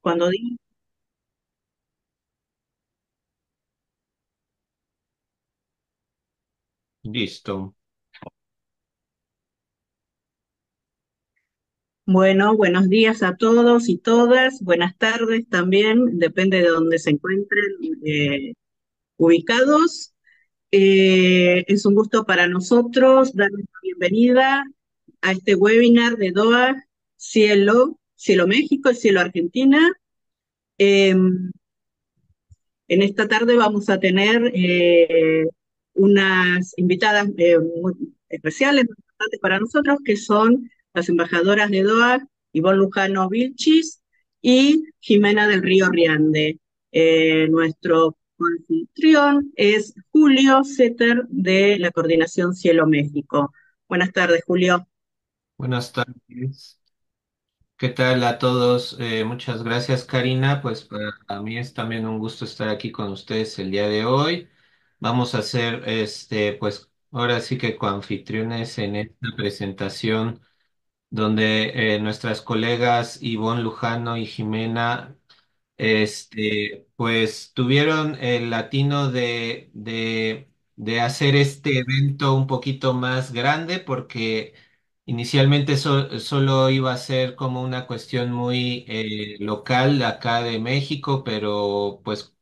Cuando Listo. bueno, buenos días a todos y todas, buenas tardes también, depende de dónde se encuentren eh, ubicados. Eh, es un gusto para nosotros darles la bienvenida a este webinar de DOA Cielo Cielo México y Cielo Argentina. Em, en esta tarde vamos a tener eh, unas invitadas eh, muy especiales, para nosotros, que son las embajadoras de DOAC, Ivonne Lujano Vilchis y Jimena del Río Riande. Eh, nuestro anfitrión es Julio Setter de la Coordinación Cielo México. Buenas tardes, Julio. Buenas tardes. ¿Qué tal a todos? Eh, muchas gracias, Karina. Pues para mí es también un gusto estar aquí con ustedes el día de hoy. Vamos a hacer este, pues ahora sí que con anfitriones en esta presentación donde eh, nuestras colegas Ivonne Lujano y Jimena, este, pues tuvieron el latino de, de, de hacer este evento un poquito más grande porque Inicialmente solo iba a ser como una cuestión muy eh, local acá de México, pero pues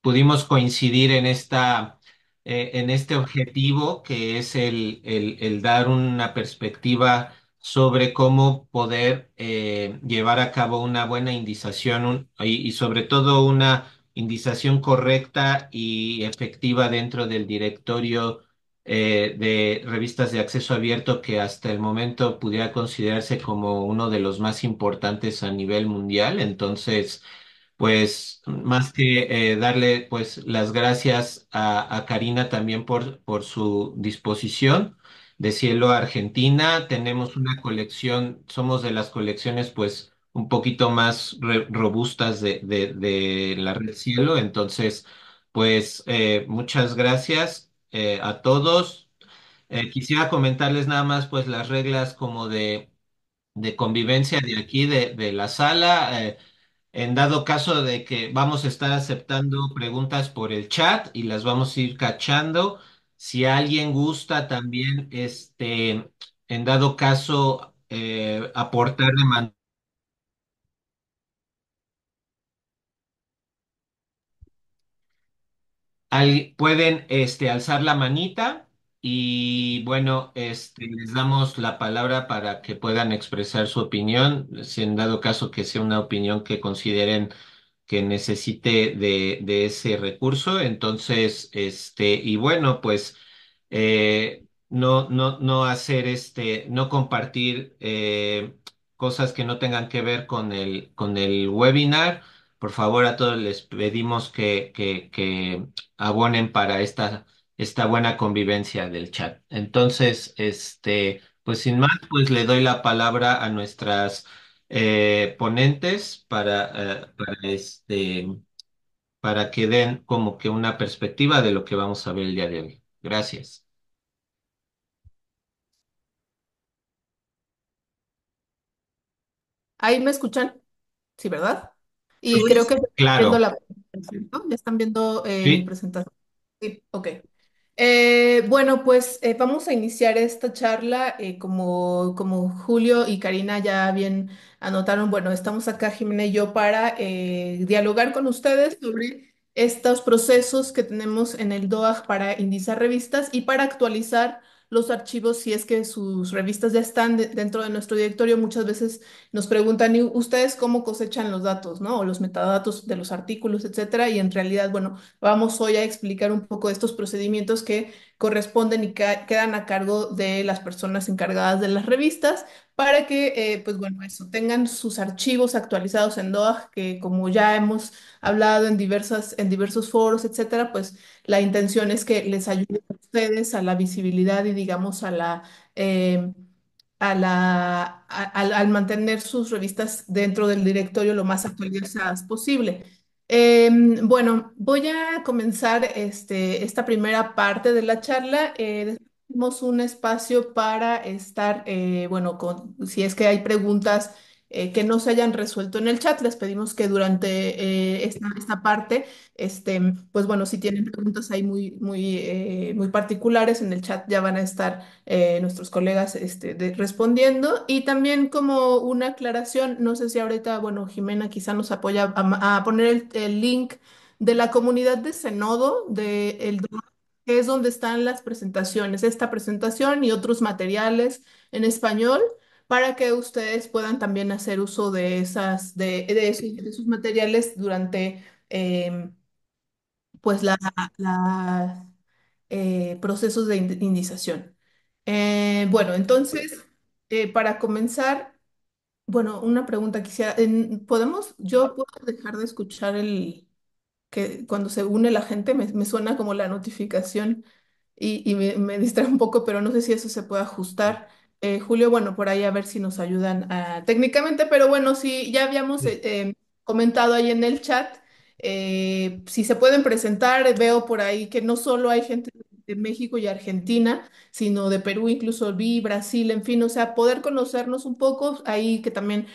pudimos coincidir en esta, eh, en este objetivo que es el, dar una perspectiva sobre cómo poder eh, llevar a cabo una buena indización y, y sobre todo una indización correcta y efectiva dentro del directorio eh, de revistas de acceso abierto que hasta el momento pudiera considerarse como uno de los más importantes a nivel mundial. Entonces, pues más que eh, darle pues las gracias a, Karina también por, por su disposición de Cielo Argentina, tenemos una colección, somos de las colecciones pues un poquito más robustas de, de, la red Cielo, entonces pues eh, muchas gracias eh, a todos. Eh, quisiera comentarles nada más pues las reglas como de, de convivencia de aquí, de, la sala. Eh, en dado caso de que vamos a estar aceptando preguntas por el chat y las vamos a ir cachando. Si alguien gusta también, este, en dado caso, aportar de pueden este, alzar la manita y bueno, este, les damos la palabra para que puedan expresar su opinión, si en dado caso que sea una opinión que consideren que necesite de, ese recurso. Entonces, este, y bueno, pues eh, no, no, hacer este, no compartir eh, cosas que no tengan que ver con el, con el webinar por favor, a todos les pedimos que, que, abonen para esta, esta buena convivencia del chat. Entonces, este, pues sin más, pues le doy la palabra a nuestras eh, ponentes para, eh, para, este, para que den como que una perspectiva de lo que vamos a ver el día de hoy. Gracias. ¿Ahí me escuchan? Sí, ¿verdad? Y creo que están viendo la, presentación. Eh, sí, ok. Eh, bueno, pues eh, vamos a iniciar esta charla. como, como Julio y Karina ya bien anotaron, bueno, estamos acá, Jimena y yo, para dialogar con ustedes sobre estos procesos que tenemos en el DOAJ para indizar revistas y para actualizar los archivos, si es que sus revistas ya están dentro de nuestro directorio, muchas veces nos preguntan, ¿y ustedes cómo cosechan los datos, ¿no? O los metadatos de los artículos, etcétera. Y en realidad, bueno, vamos hoy a explicar un poco estos procedimientos que corresponden y quedan a cargo de las personas encargadas de las revistas para que, eh, pues bueno, eso, tengan sus archivos actualizados en DOAJ, que como ya hemos hablado en, diversas, en diversos foros, etcétera, pues la intención es que les ayude a ustedes a la visibilidad y, digamos, a la... Em, a la, al mantener sus revistas dentro del directorio lo más actualizadas posible. Em, bueno, voy a comenzar este, esta primera parte de la charla. tenemos eh, un espacio para estar, eh, bueno, con, si es que hay preguntas eh, que no se hayan resuelto en el chat. Les pedimos que durante eh, esta, parte, este, pues bueno, si tienen preguntas ahí muy, muy, eh, muy particulares en el chat, ya van a estar nuestros colegas este, respondiendo. Y también como una aclaración, no sé si ahorita, bueno, Jimena quizá nos apoya a, poner el, link de la comunidad de Senodo, de el que es donde están las presentaciones, esta presentación y otros materiales en español para que ustedes puedan también hacer uso de, esas, de, de esos, materiales durante em, pues los la, eh, procesos de indización. Eh, bueno, entonces, eh, para comenzar, bueno, una pregunta quisiera, ¿podemos, yo puedo dejar de escuchar el, que cuando se une la gente me, me suena como la notificación y, y me distrae un poco, pero no sé si eso se puede ajustar. Eh, Julio, bueno, por ahí a ver si nos ayudan ah, técnicamente, pero bueno, sí, ya habíamos eh, comentado ahí en el chat, eh, si se pueden presentar, veo por ahí que no solo hay gente de México y Argentina, sino de Perú, incluso vi Brasil, en fin, o sea, poder conocernos un poco, ahí que también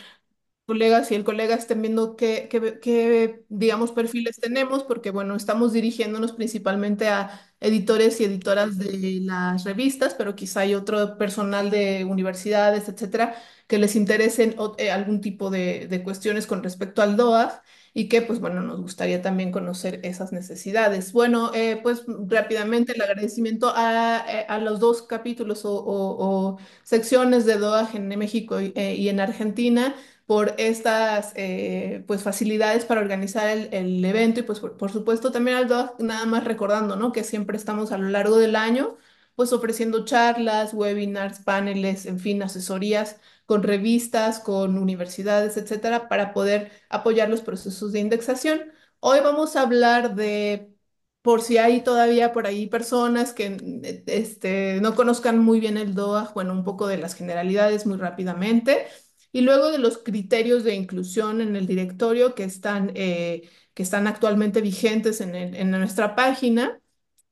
colegas y el colega estén viendo qué, qué, digamos, perfiles tenemos, porque, bueno, estamos dirigiéndonos principalmente a editores y editoras de las revistas, pero quizá hay otro personal de universidades, etcétera, que les interesen eh, algún tipo de, de cuestiones con respecto al DOAF y que, pues, bueno, nos gustaría también conocer esas necesidades. Bueno, eh, pues, rápidamente el agradecimiento a, eh, a los dos capítulos o, secciones de DOAJ en México y en Argentina por estas eh, pues facilidades para organizar el, evento y pues por, supuesto también al doa nada más recordando ¿no? que siempre estamos a lo largo del año pues ofreciendo charlas, webinars, paneles, en fin, asesorías con revistas, con universidades, etcétera, para poder apoyar los procesos de indexación. Hoy vamos a hablar de, por si hay todavía por ahí personas que este, no conozcan muy bien el DOAJ, bueno, un poco de las generalidades muy rápidamente. Y luego de los criterios de inclusión en el directorio que están, eh, que están actualmente vigentes en, nuestra página,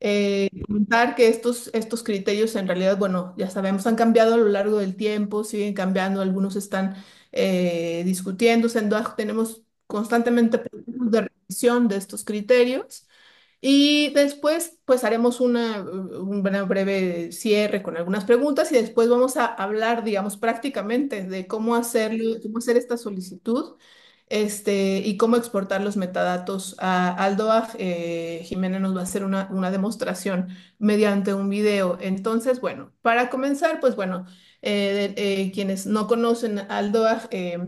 eh, comentar que estos, estos criterios en realidad, bueno, ya sabemos, han cambiado a lo largo del tiempo, siguen cambiando, algunos están discutiendo, eh, discutiéndose, tenemos constantemente de revisión de estos criterios y después, pues haremos una, un breve cierre con algunas preguntas y después vamos a hablar, digamos, prácticamente de cómo hacerlo, cómo hacer esta solicitud este, y cómo exportar los metadatos a Aldoa Eh, Jimena nos va a hacer una, una, demostración mediante un video. Entonces, bueno, para comenzar, pues bueno, eh, eh, quienes no conocen Aldoag, eh,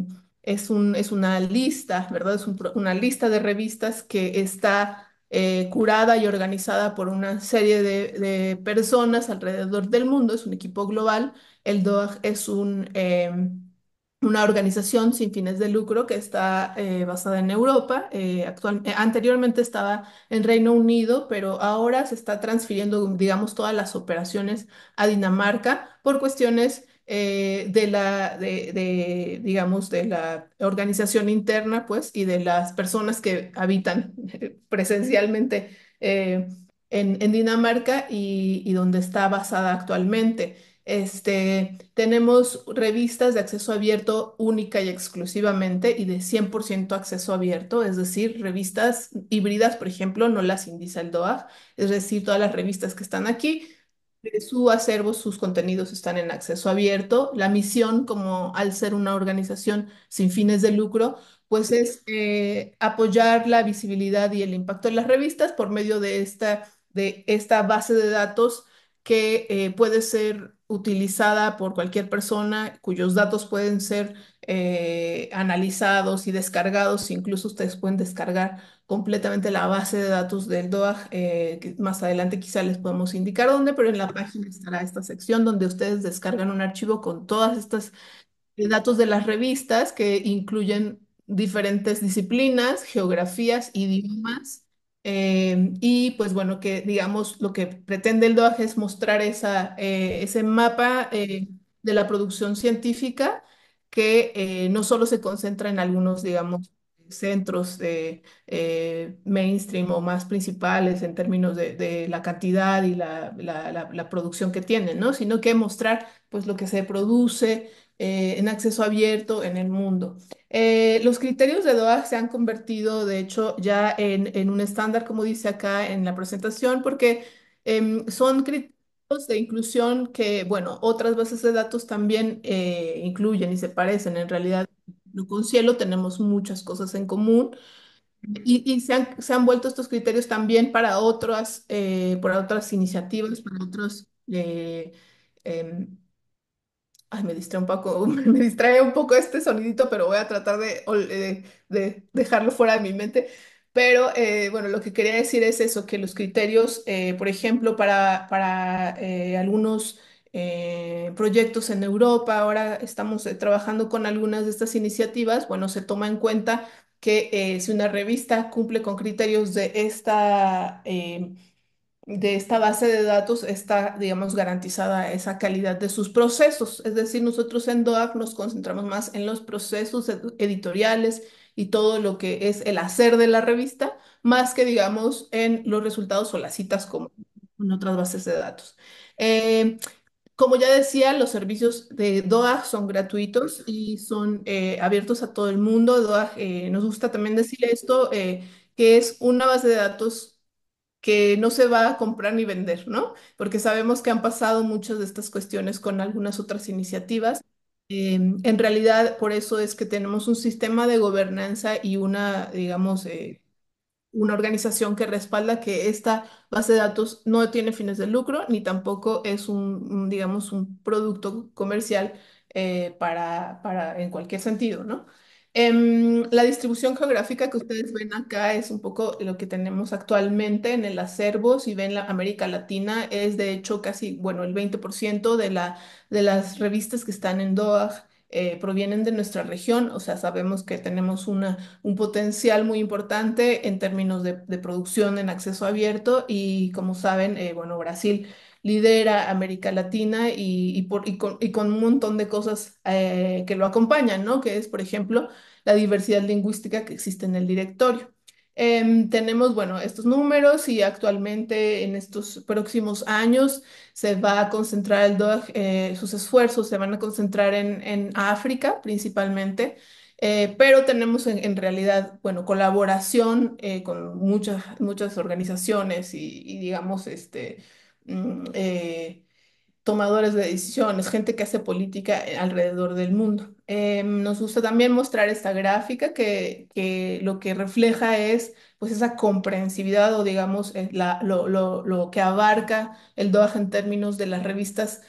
es, un, es una lista, ¿verdad? Es una lista de revistas que está eh, curada y organizada por una serie de, personas alrededor del mundo, es un equipo global. El DOAG es em, una organización sin fines de lucro que está eh, basada en Europa. Eh, anteriormente estaba en Reino Unido, pero ahora se está transfiriendo, digamos, todas las operaciones a Dinamarca por cuestiones eh, de la, de, digamos, de la organización interna, pues, y de las personas que habitan presencialmente eh, en, Dinamarca y, donde está basada actualmente. Este, tenemos revistas de acceso abierto única y exclusivamente y de 100% acceso abierto, es decir, revistas híbridas, por ejemplo, no las indica el doha es decir, todas las revistas que están aquí su acervo, sus contenidos están en acceso abierto. La misión, como al ser una organización sin fines de lucro, pues es eh, apoyar la visibilidad y el impacto de las revistas por medio de esta, de esta base de datos que eh, puede ser utilizada por cualquier persona cuyos datos pueden ser eh, analizados y descargados. Incluso ustedes pueden descargar completamente la base de datos del DOAG. Eh, más adelante quizá les podemos indicar dónde, pero en la página estará esta sección donde ustedes descargan un archivo con todas estas eh, datos de las revistas que incluyen diferentes disciplinas, geografías, idiomas Em, y pues bueno, que digamos lo que pretende el DOAJ es mostrar esa, eh, ese mapa eh, de la producción científica que eh, no solo se concentra en algunos, digamos, centros de, mainstream o más principales en términos de, la cantidad y la, producción que tienen, ¿no? sino que mostrar pues lo que se produce eh, en acceso abierto en el mundo. Eh, los criterios de DOA se han convertido, de hecho, ya en, en un estándar, como dice acá en la presentación, porque em, son criterios de inclusión que, bueno, otras bases de datos también eh, incluyen y se parecen. En realidad, con Cielo tenemos muchas cosas en común y, se, han, se, han, vuelto estos criterios también para otras, para otras iniciativas, para otros eh, em, Ay, me distrae un poco, me distrae un poco este sonidito, pero voy a tratar de, dejarlo fuera de mi mente. Pero eh, bueno, lo que quería decir es eso, que los criterios, eh, por ejemplo, para, eh, algunos proyectos en Europa, ahora estamos trabajando con algunas de estas iniciativas, bueno, se toma en cuenta que si una revista cumple con criterios de esta de esta base de datos está, digamos, garantizada esa calidad de sus procesos. Es decir, nosotros en DOAC nos concentramos más en los procesos editoriales y todo lo que es el hacer de la revista, más que, digamos, en los resultados o las citas como en otras bases de datos. Eh, como ya decía, los servicios de DOAG son gratuitos y son eh, abiertos a todo el mundo. DOAG, eh, nos gusta también decir esto, que es una base de datos que no se va a comprar ni vender, ¿no? Porque sabemos que han pasado muchas de estas cuestiones con algunas otras iniciativas. Em, en realidad, por eso es que tenemos un sistema de gobernanza y una, digamos, eh, una organización que respalda que esta base de datos no tiene fines de lucro ni tampoco es un, digamos, un producto comercial eh, para, para, en cualquier sentido, ¿no? Em, la distribución geográfica que ustedes ven acá es un poco lo que tenemos actualmente en el acervo. Si ven la América Latina, es de hecho casi, bueno, el 20% de la, de las revistas que están en Doha eh, provienen de nuestra región, o sea, sabemos que tenemos una, un potencial muy importante en términos de, producción en acceso abierto y como saben, eh, bueno, Brasil lidera América Latina y, y, por, y, con, y con, un montón de cosas eh, que lo acompañan, ¿no? Que es, por ejemplo, la diversidad lingüística que existe en el directorio. Em, tenemos, bueno, estos números y actualmente en estos próximos años se va a concentrar el DOAG, eh, sus esfuerzos se van a concentrar en, en África principalmente, eh, pero tenemos en, realidad, bueno, colaboración con muchas, muchas organizaciones y, y digamos, este, Mm, eh, tomadores de decisiones, gente que hace política eh, alrededor del mundo. Em, nos gusta también mostrar esta gráfica que, lo que refleja es pues esa comprensividad o digamos eh, lo, que abarca el DOAJ en términos de las revistas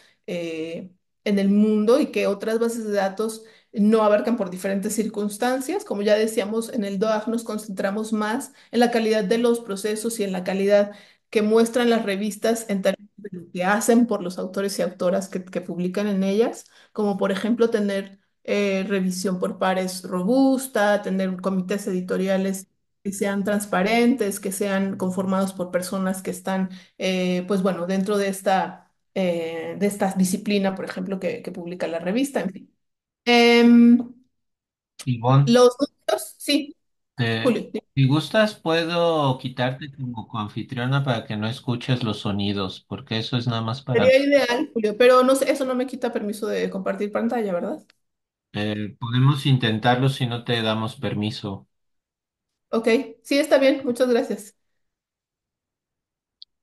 en el mundo y que otras bases de datos no abarcan por diferentes circunstancias. Como ya decíamos, en el DOAJ nos concentramos más en la calidad de los procesos y en la calidad que muestran las revistas en términos de lo que hacen por los autores y autoras que, publican en ellas, como por ejemplo tener eh, revisión por pares robusta, tener comités editoriales que sean transparentes, que sean conformados por personas que están, eh, pues bueno, dentro de esta, eh, de esta disciplina, por ejemplo, que, publica la revista, en fin. Eh, Los números, sí. Este, si gustas, puedo quitarte como coanfitriona para que no escuches los sonidos, porque eso es nada más para... Sería ideal, Julio, pero no eso no me quita permiso de compartir pantalla, ¿verdad? Eh, podemos intentarlo si no te damos permiso. Ok, sí, está bien, muchas gracias.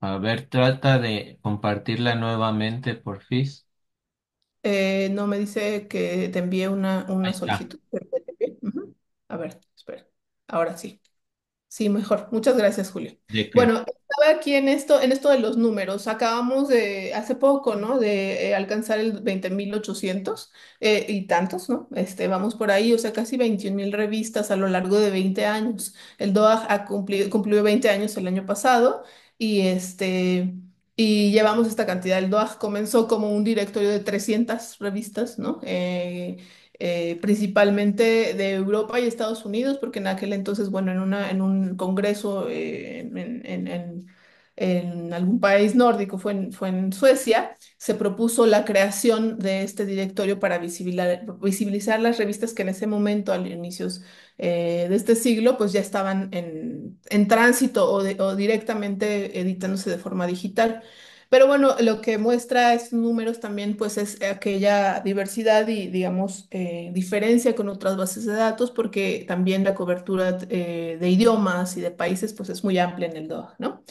A ver, trata de compartirla nuevamente, por porfis. Eh, no me dice que te envíe una, una solicitud. A ver. Ahora sí. Sí, mejor. Muchas gracias, Julio. Bueno, estaba aquí en esto, en esto de los números. Acabamos de, hace poco, ¿no? De eh, alcanzar el 20.800 eh, y tantos, ¿no? Este, vamos por ahí, o sea, casi 21.000 revistas a lo largo de 20 años. El DOAJ ha cumplido, cumplió 20 años el año pasado y este, y llevamos esta cantidad. El DOAJ comenzó como un directorio de 300 revistas, ¿no? Eh, eh, principalmente de Europa y Estados Unidos, porque en aquel entonces, bueno, en, en un congreso eh, en, algún país nórdico, fue en, Suecia, se propuso la creación de este directorio para visibilizar, visibilizar las revistas que en ese momento, al inicios eh, de este siglo, pues ya estaban en, tránsito o directamente editándose de forma digital. Pero bueno, lo que muestra estos números también pues es aquella diversidad y digamos eh, diferencia con otras bases de datos porque también la cobertura eh, de idiomas y de países pues es muy amplia en el DOA, ¿no?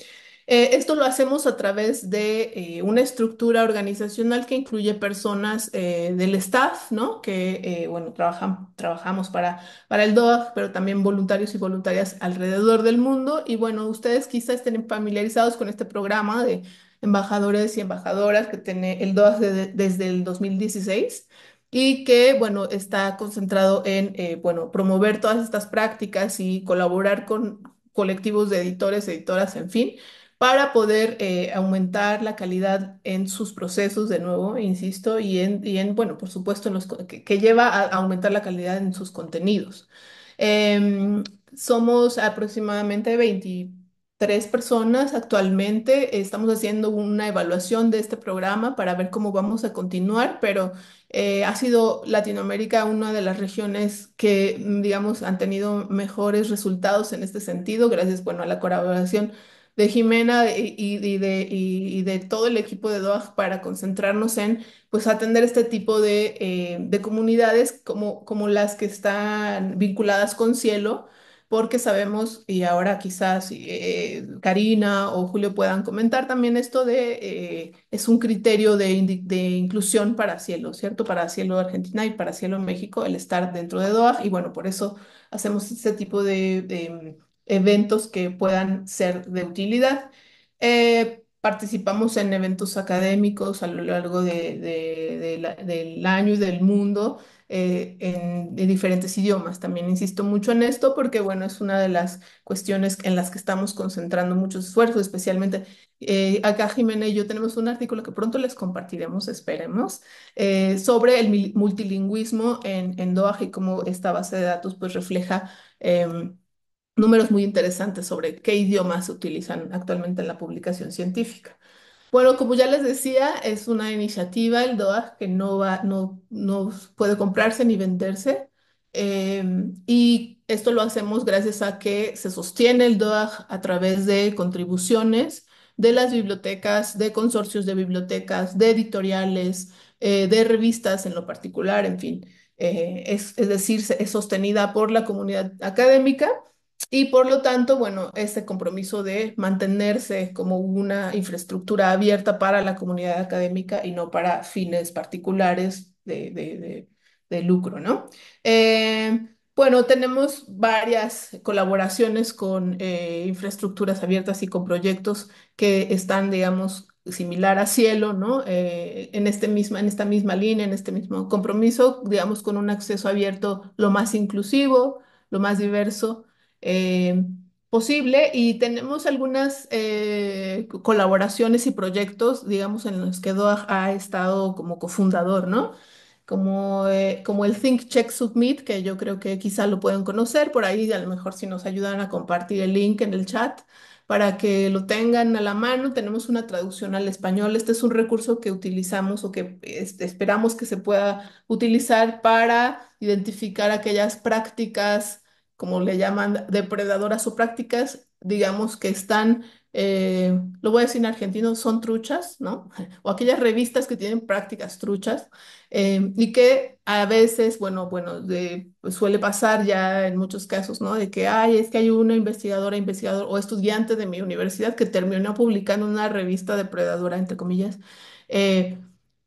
Eh, esto lo hacemos a través de una estructura organizacional que incluye personas del staff, ¿no? Que, bueno, trabajan, trabajamos para, para el DOAG, pero también voluntarios y voluntarias alrededor del mundo. Y bueno, ustedes quizás estén familiarizados con este programa de embajadores y embajadoras que tiene el DOAS desde el 2016 y que, bueno, está concentrado en, eh, bueno, promover todas estas prácticas y colaborar con colectivos de editores, editoras, en fin, para poder eh, aumentar la calidad en sus procesos, de nuevo, insisto, y en, y bueno, por supuesto, en los, que, lleva a aumentar la calidad en sus contenidos. Em, somos aproximadamente 20 tres personas. Actualmente estamos haciendo una evaluación de este programa para ver cómo vamos a continuar, pero eh, ha sido Latinoamérica una de las regiones que, mm, digamos, han tenido mejores resultados en este sentido, gracias, bueno, a la colaboración de Jimena y, de, todo el equipo de DOAG para concentrarnos en pues, atender este tipo de, eh, de comunidades como, como las que están vinculadas con Cielo, porque sabemos, y ahora quizás eh, Karina o Julio puedan comentar también esto de, eh, es un criterio de, inclusión para Cielo, ¿cierto? Para Cielo Argentina y para Cielo México, el estar dentro de DoAF, y bueno, por eso hacemos este tipo de, eventos que puedan ser de utilidad. Eh, participamos en eventos académicos a lo largo del año y del mundo eh, en, diferentes idiomas. También insisto mucho en esto porque, bueno, es una de las cuestiones en las que estamos concentrando muchos esfuerzos, especialmente eh, acá Jimena y yo tenemos un artículo que pronto les compartiremos, esperemos, eh, sobre el multilingüismo en, en Doha y cómo esta base de datos pues refleja em, números muy interesantes sobre qué idiomas se utilizan actualmente en la publicación científica. Bueno, como ya les decía, es una iniciativa, el DOAJ, que no va, no, no puede comprarse ni venderse. Eh, y esto lo hacemos gracias a que se sostiene el DOAJ a través de contribuciones de las bibliotecas, de consorcios de bibliotecas, de editoriales, eh, de revistas en lo particular, en fin. Eh, es decir, es sostenida por la comunidad académica y por lo tanto, bueno, ese compromiso de mantenerse como una infraestructura abierta para la comunidad académica y no para fines particulares de, lucro, ¿no? Eh, bueno, tenemos varias colaboraciones con eh, infraestructuras abiertas y con proyectos que están, digamos, similar a Cielo, ¿no? Eh, en, este misma, en esta misma línea, en este mismo compromiso, digamos, con un acceso abierto lo más inclusivo, lo más diverso eh, posible y tenemos algunas eh, colaboraciones y proyectos, digamos, en los que Doag ha estado como cofundador, ¿no? Como, eh, como el Think Check Submit, que yo creo que quizá lo pueden conocer por ahí, a lo mejor si nos ayudan a compartir el link en el chat para que lo tengan a la mano. Tenemos una traducción al español. Este es un recurso que utilizamos o que esperamos que se pueda utilizar para identificar aquellas prácticas como le llaman, depredadoras o prácticas, digamos, que están, eh, lo voy a decir en argentino, son truchas, ¿no? O aquellas revistas que tienen prácticas truchas em, y que a veces, bueno, bueno, pues, suele pasar ya en muchos casos, ¿no? De que, ay, es que hay una investigadora, investigador o estudiante de mi universidad que terminó publicando una revista depredadora, entre comillas. Eh,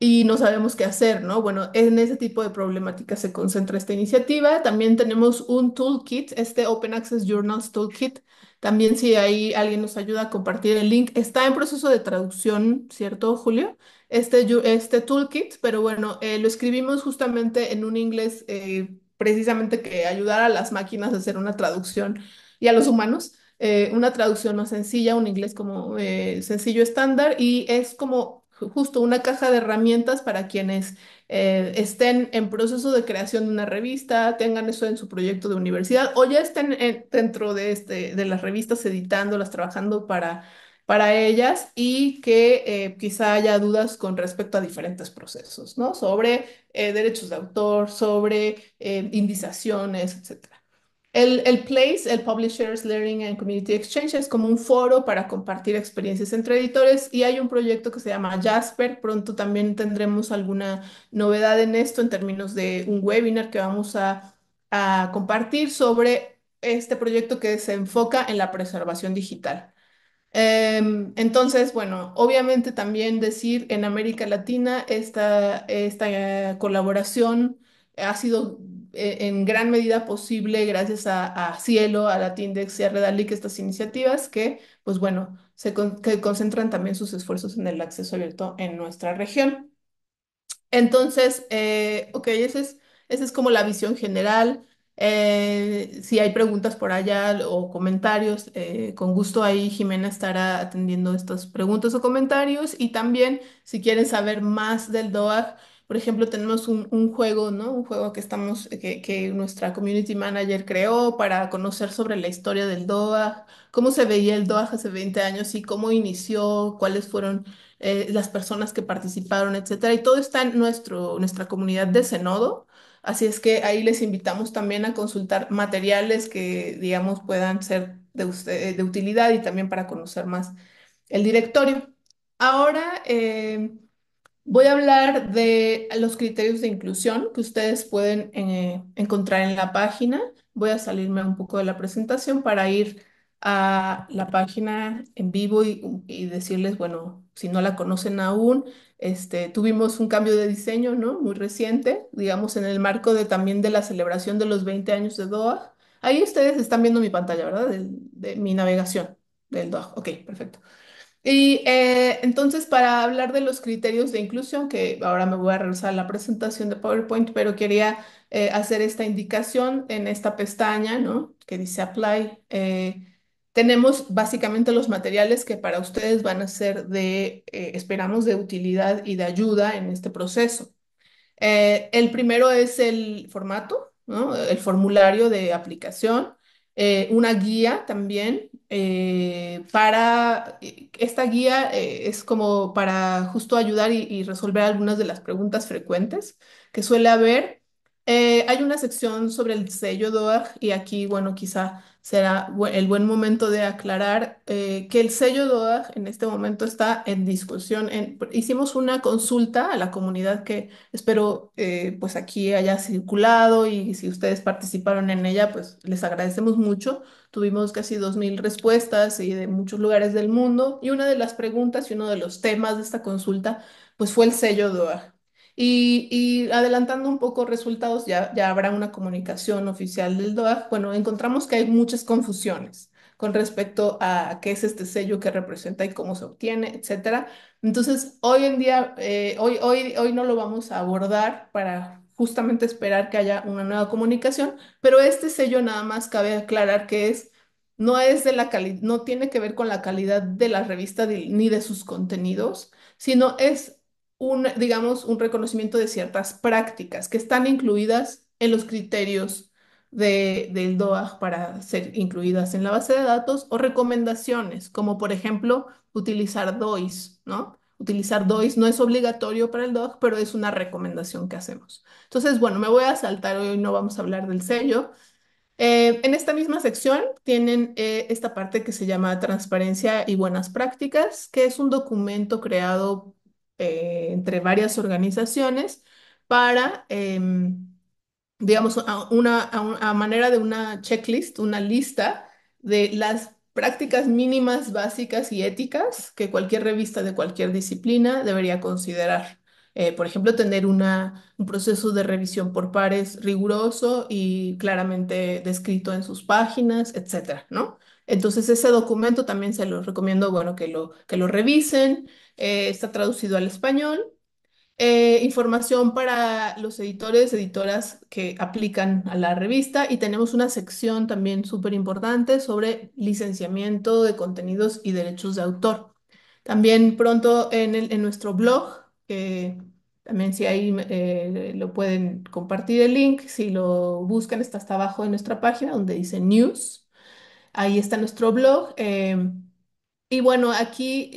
y no sabemos qué hacer, ¿no? Bueno, en ese tipo de problemáticas se concentra esta iniciativa. También tenemos un toolkit, este Open Access Journals Toolkit. También si ahí alguien nos ayuda a compartir el link, está en proceso de traducción, ¿cierto, Julio? Este, este toolkit, pero bueno, eh, lo escribimos justamente en un inglés eh, precisamente que ayudara a las máquinas a hacer una traducción y a los humanos. Eh, una traducción más sencilla, un inglés como sencillo estándar y es como justo una caja de herramientas para quienes eh, estén en proceso de creación de una revista, tengan eso en su proyecto de universidad o ya estén dentro de, este, de las revistas editándolas, trabajando para, para ellas y que eh, quizá haya dudas con respecto a diferentes procesos, ¿no? Sobre eh, derechos de autor, sobre indizaciones, etc. El, Place, el Publishers Learning and Community Exchange, es como un foro para compartir experiencias entre editores y hay un proyecto que se llama Jasper. Pronto también tendremos alguna novedad en esto en términos de un webinar que vamos a, compartir sobre este proyecto que se enfoca en la preservación digital. Em, entonces, bueno, obviamente también decir en América Latina esta, esta eh, colaboración ha sido eh, en gran medida posible gracias a, Cielo, a la Tindex y a Redalic estas iniciativas que, pues bueno, se que concentran también sus esfuerzos en el acceso abierto en nuestra región. Entonces, eh, ok, esa es, es como la visión general. Eh, si hay preguntas por allá o comentarios, con gusto ahí Jimena estará atendiendo estas preguntas o comentarios. Y también, si quieren saber más del DOAG, por ejemplo, tenemos un, juego, ¿no? Un juego que estamos, que, nuestra community manager creó para conocer sobre la historia del DOA, cómo se veía el DOA hace 20 años y cómo inició, cuáles fueron eh, las personas que participaron, etcétera. Y todo está en nuestro, nuestra comunidad de Senodo. Así es que ahí les invitamos también a consultar materiales que, digamos, puedan ser de, eh, utilidad y también para conocer más el directorio. Ahora, eh, Voy a hablar de los criterios de inclusión que ustedes pueden eh, encontrar en la página. Voy a salirme un poco de la presentación para ir a la página en vivo y, decirles, bueno, si no la conocen aún, este, tuvimos un cambio de diseño, ¿no? Muy reciente, digamos, en el marco de también de la celebración de los 20 años de Doa. Ahí ustedes están viendo mi pantalla, ¿verdad? De, mi navegación del Doa. Ok, perfecto. Y eh, entonces para hablar de los criterios de inclusión, que ahora me voy a regresar a la presentación de PowerPoint, pero quería eh, hacer esta indicación en esta pestaña, ¿no? Que dice Apply. Eh, tenemos básicamente los materiales que para ustedes van a ser de, esperamos, de utilidad y de ayuda en este proceso. el primero es el formato, ¿no? El formulario de aplicación, una guía también eh, para eh, esta guía eh, es como para justo ayudar y, resolver algunas de las preguntas frecuentes que suele haber. hay una sección sobre el sello DOAG y aquí, bueno, quizá será el buen momento de aclarar eh, que el sello doa en este momento está en discusión. En, hicimos una consulta a la comunidad que espero eh, pues aquí haya circulado y si ustedes participaron en ella, pues les agradecemos mucho. Tuvimos casi 2.000 respuestas y de muchos lugares del mundo y una de las preguntas y uno de los temas de esta consulta pues fue el sello doa y, adelantando un poco resultados, ya, ya habrá una comunicación oficial del DOAJ. Bueno, encontramos que hay muchas confusiones con respecto a qué es este sello que representa y cómo se obtiene, etcétera. Entonces, hoy en día, eh, hoy, hoy, hoy no lo vamos a abordar para justamente esperar que haya una nueva comunicación, pero este sello nada más cabe aclarar que es no es de la no tiene que ver con la calidad de la revista ni de sus contenidos, sino es un, digamos, un reconocimiento de ciertas prácticas que están incluidas en los criterios de, del DOAJ para ser incluidas en la base de datos o recomendaciones, como por ejemplo utilizar DOIS, ¿no? Utilizar DOIS no es obligatorio para el DOAJ, pero es una recomendación que hacemos. Entonces, bueno, me voy a saltar hoy, no vamos a hablar del sello. Eh, en esta misma sección tienen eh, esta parte que se llama Transparencia y Buenas Prácticas, que es un documento creado eh, entre varias organizaciones para, em, digamos, a, manera de una checklist, una lista de las prácticas mínimas, básicas y éticas que cualquier revista de cualquier disciplina debería considerar. Eh, por ejemplo, tener un proceso de revisión por pares riguroso y claramente descrito en sus páginas, etcétera, ¿no? Entonces, ese documento también se lo recomiendo, bueno, que lo, que lo revisen, eh, está traducido al español. Eh, información para los editores, editoras que aplican a la revista y tenemos una sección también súper importante sobre licenciamiento de contenidos y derechos de autor. También pronto en, el, en nuestro blog, también si ahí eh, lo pueden compartir el link, si lo buscan está hasta abajo en nuestra página donde dice news. Ahí está nuestro blog. y bueno, aquí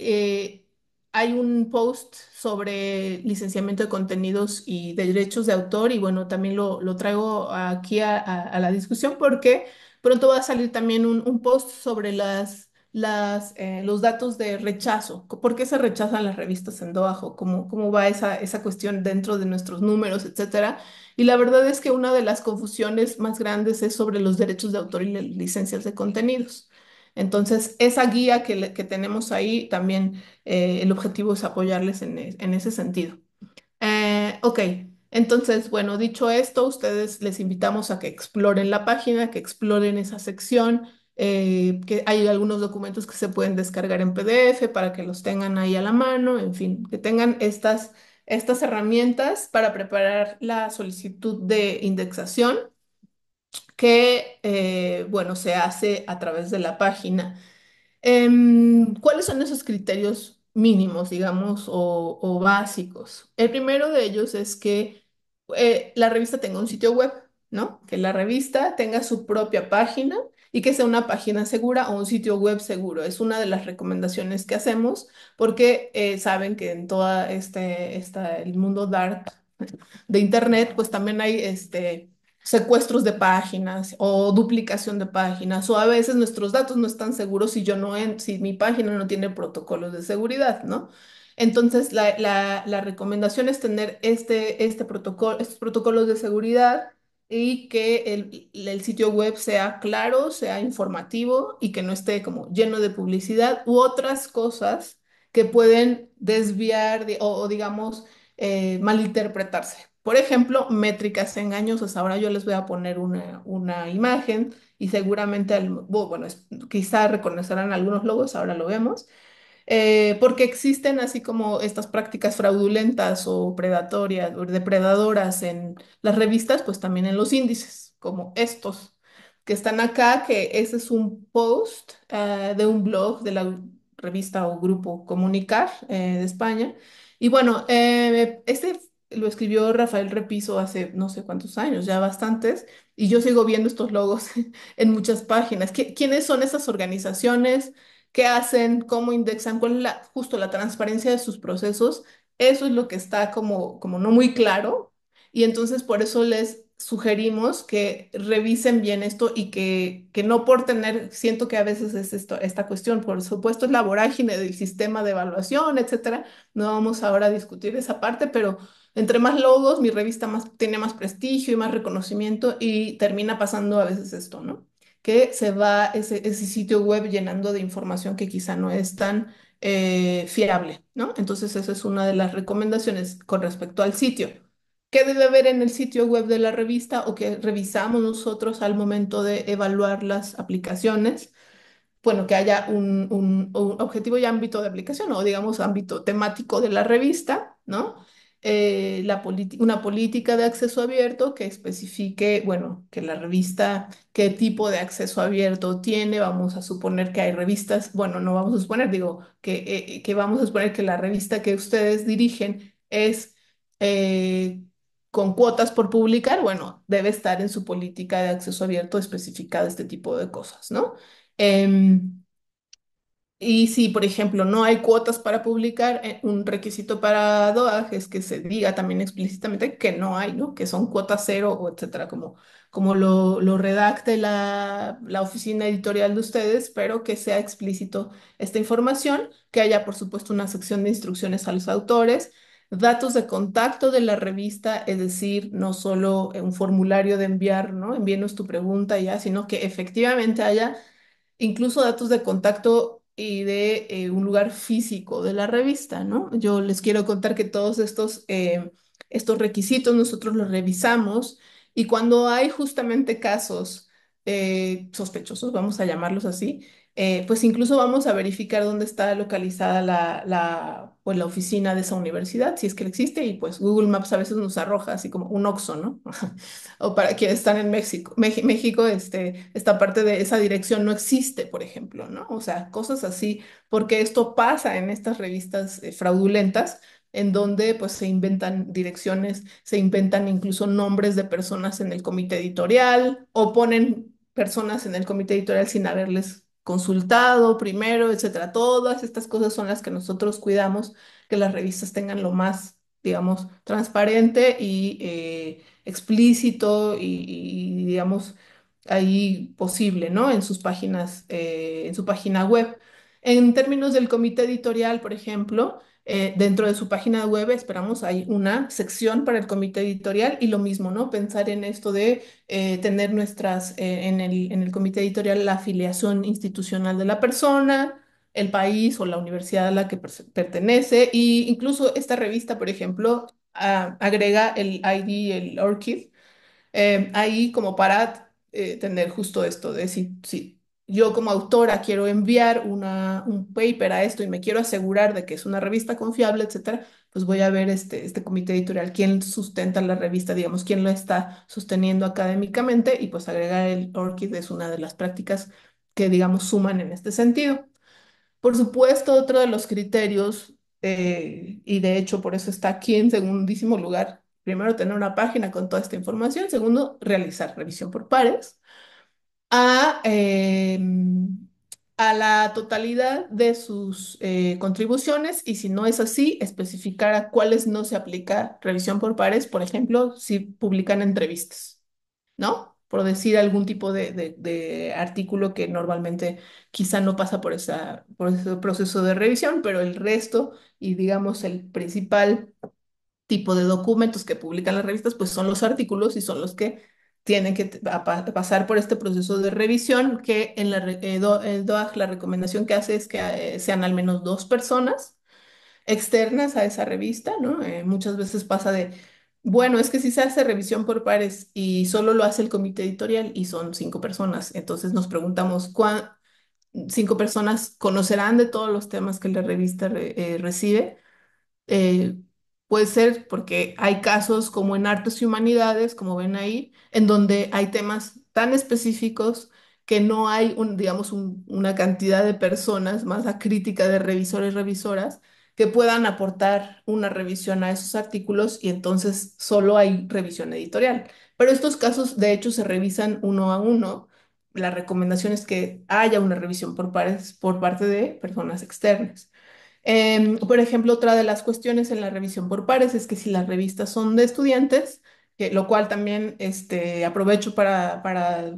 hay un post sobre licenciamiento de contenidos y de derechos de autor y bueno, también lo, traigo aquí a, la discusión porque pronto va a salir también un, post sobre eh, los datos de rechazo, por qué se rechazan las revistas en Doha? cómo, va esa, esa cuestión dentro de nuestros números, etcétera. Y la verdad es que una de las confusiones más grandes es sobre los derechos de autor y licencias de contenidos. Entonces, esa guía que, tenemos ahí, también eh, el objetivo es apoyarles en, e, ese sentido. Eh, ok, entonces, bueno, dicho esto, ustedes les invitamos a que exploren la página, que exploren esa sección. Eh, que hay algunos documentos que se pueden descargar en PDF para que los tengan ahí a la mano, en fin, que tengan estas, estas herramientas para preparar la solicitud de indexación que, eh, bueno, se hace a través de la página. Em, ¿cuáles son esos criterios mínimos, digamos, o, básicos? El primero de ellos es que eh, la revista tenga un sitio web, ¿no? Que la revista tenga su propia página y que sea una página segura o un sitio web seguro. Es una de las recomendaciones que hacemos porque eh, saben que en todo este, está el mundo dark de internet, pues también hay este secuestros de páginas o duplicación de páginas o a veces nuestros datos no están seguros si yo no si mi página no tiene protocolos de seguridad, ¿no? Entonces la, recomendación es tener este, este protocolo, estos protocolos de seguridad y que el, sitio web sea claro, sea informativo y que no esté como lleno de publicidad u otras cosas que pueden desviar o, digamos eh, malinterpretarse. Por ejemplo, métricas engañosas. Ahora yo les voy a poner una, una imagen y seguramente, bueno, quizá reconocerán algunos logos, ahora lo vemos, eh, porque existen así como estas prácticas fraudulentas o predatorias, o depredadoras en las revistas, pues también en los índices, como estos que están acá, que ese es un post eh, de un blog de la revista o grupo Comunicar eh, de España. Y bueno, este lo escribió Rafael Repiso hace no sé cuántos años, ya bastantes, y yo sigo viendo estos logos en muchas páginas. ¿Quiénes son esas organizaciones? ¿Qué hacen? ¿Cómo indexan? ¿Cuál es la, justo la transparencia de sus procesos? Eso es lo que está como, como no muy claro y entonces por eso les sugerimos que revisen bien esto y que, que no por tener, siento que a veces es esto, esta cuestión, por supuesto es la vorágine del sistema de evaluación, etcétera, no vamos ahora a discutir esa parte, pero entre más logos, mi revista más, tiene más prestigio y más reconocimiento y termina pasando a veces esto, ¿no? Que se va ese, sitio web llenando de información que quizá no es tan eh, fiable, ¿no? Entonces esa es una de las recomendaciones con respecto al sitio. ¿Qué debe haber en el sitio web de la revista o que revisamos nosotros al momento de evaluar las aplicaciones? Bueno, que haya un objetivo y ámbito de aplicación o digamos ámbito temático de la revista, ¿no? Eh, una política de acceso abierto que especifique, bueno, que la revista, qué tipo de acceso abierto tiene. Vamos a suponer que hay revistas, bueno, no vamos a suponer, digo, que, eh, eh, que vamos a suponer que la revista que ustedes dirigen es con cuotas por publicar. Bueno, debe estar en su política de acceso abierto especificada este tipo de cosas, ¿no? Em, y si, por ejemplo, no hay cuotas para publicar, eh, un requisito para DOAJ es que se diga también explícitamente que no hay, ¿no? Que son cuotas cero o etcétera, como, como lo, lo redacte la, la, oficina editorial de ustedes, pero que sea explícito esta información, que haya, por supuesto, una sección de instrucciones a los autores, datos de contacto de la revista, es decir, no solo un formulario de enviar, ¿no? Envíenos tu pregunta ya, sino que efectivamente haya incluso datos de contacto y de eh, un lugar físico de la revista, ¿no? Yo les quiero contar que todos estos, eh, estos requisitos nosotros los revisamos y cuando hay justamente casos eh, sospechosos, vamos a llamarlos así, eh, pues incluso vamos a verificar dónde está localizada la, la, pues la oficina de esa universidad, si es que existe, y pues Google Maps a veces nos arroja así como un oxo, ¿no? o para quienes están en México, México, este, esta parte de esa dirección no existe, por ejemplo, ¿no? O sea, cosas así, porque esto pasa en estas revistas eh, fraudulentas en donde pues se inventan direcciones, se inventan incluso nombres de personas en el comité editorial o ponen personas en el comité editorial sin haberles consultado primero, etcétera. Todas estas cosas son las que nosotros cuidamos que las revistas tengan lo más, digamos, transparente y eh, explícito y, digamos, ahí posible, ¿no? En sus páginas, eh, en su página web. En términos del comité editorial, por ejemplo, eh, dentro de su página web esperamos hay una sección para el comité editorial y lo mismo, ¿no? Pensar en esto de eh, tener nuestras, eh, en el, en el comité editorial, la afiliación institucional de la persona, el país o la universidad a la que pertenece e incluso esta revista, por ejemplo, agrega el ID, el ORCID, ahí como para tener justo esto de si, si yo como autora quiero enviar un paper a esto y me quiero asegurar de que es una revista confiable, etcétera, pues voy a ver este, este comité editorial, quién sustenta la revista, digamos, quién lo está sosteniendo académicamente y pues agregar el ORCID es una de las prácticas que, digamos, suman en este sentido. Por supuesto, otro de los criterios, eh, y de hecho por eso está aquí en segundísimo lugar, primero tener una página con toda esta información, segundo, realizar revisión por pares Em, a, la totalidad de sus eh, contribuciones y si no es así, especificar a cuáles no se aplica revisión por pares, por ejemplo, si publican entrevistas, ¿no? Por decir algún tipo de, de, artículo que normalmente quizá no pasa por, esa, por ese proceso de revisión, pero el resto y digamos el principal tipo de documentos que publican las revistas, pues son los artículos y son los que tiene que pasar por este proceso de revisión que en la, eh, el DOAG la recomendación que hace es que eh, sean al menos dos personas externas a esa revista, ¿no? Eh, muchas veces pasa de, bueno, es que si se hace revisión por pares y solo lo hace el comité editorial y son cinco personas, entonces nos preguntamos, ¿cuán, ¿cinco personas conocerán de todos los temas que la revista recibe? Eh, Puede ser porque hay casos como en artes y humanidades, como ven ahí, en donde hay temas tan específicos que no hay, un, digamos, una cantidad de personas, más la crítica de revisores, y revisoras, que puedan aportar una revisión a esos artículos y entonces solo hay revisión editorial. Pero estos casos, de hecho, se revisan uno a uno. La recomendación es que haya una revisión por parte de personas externas. Em, por ejemplo, otra de las cuestiones en la revisión por pares es que si las revistas son de estudiantes, que, lo cual también este, aprovecho para, para,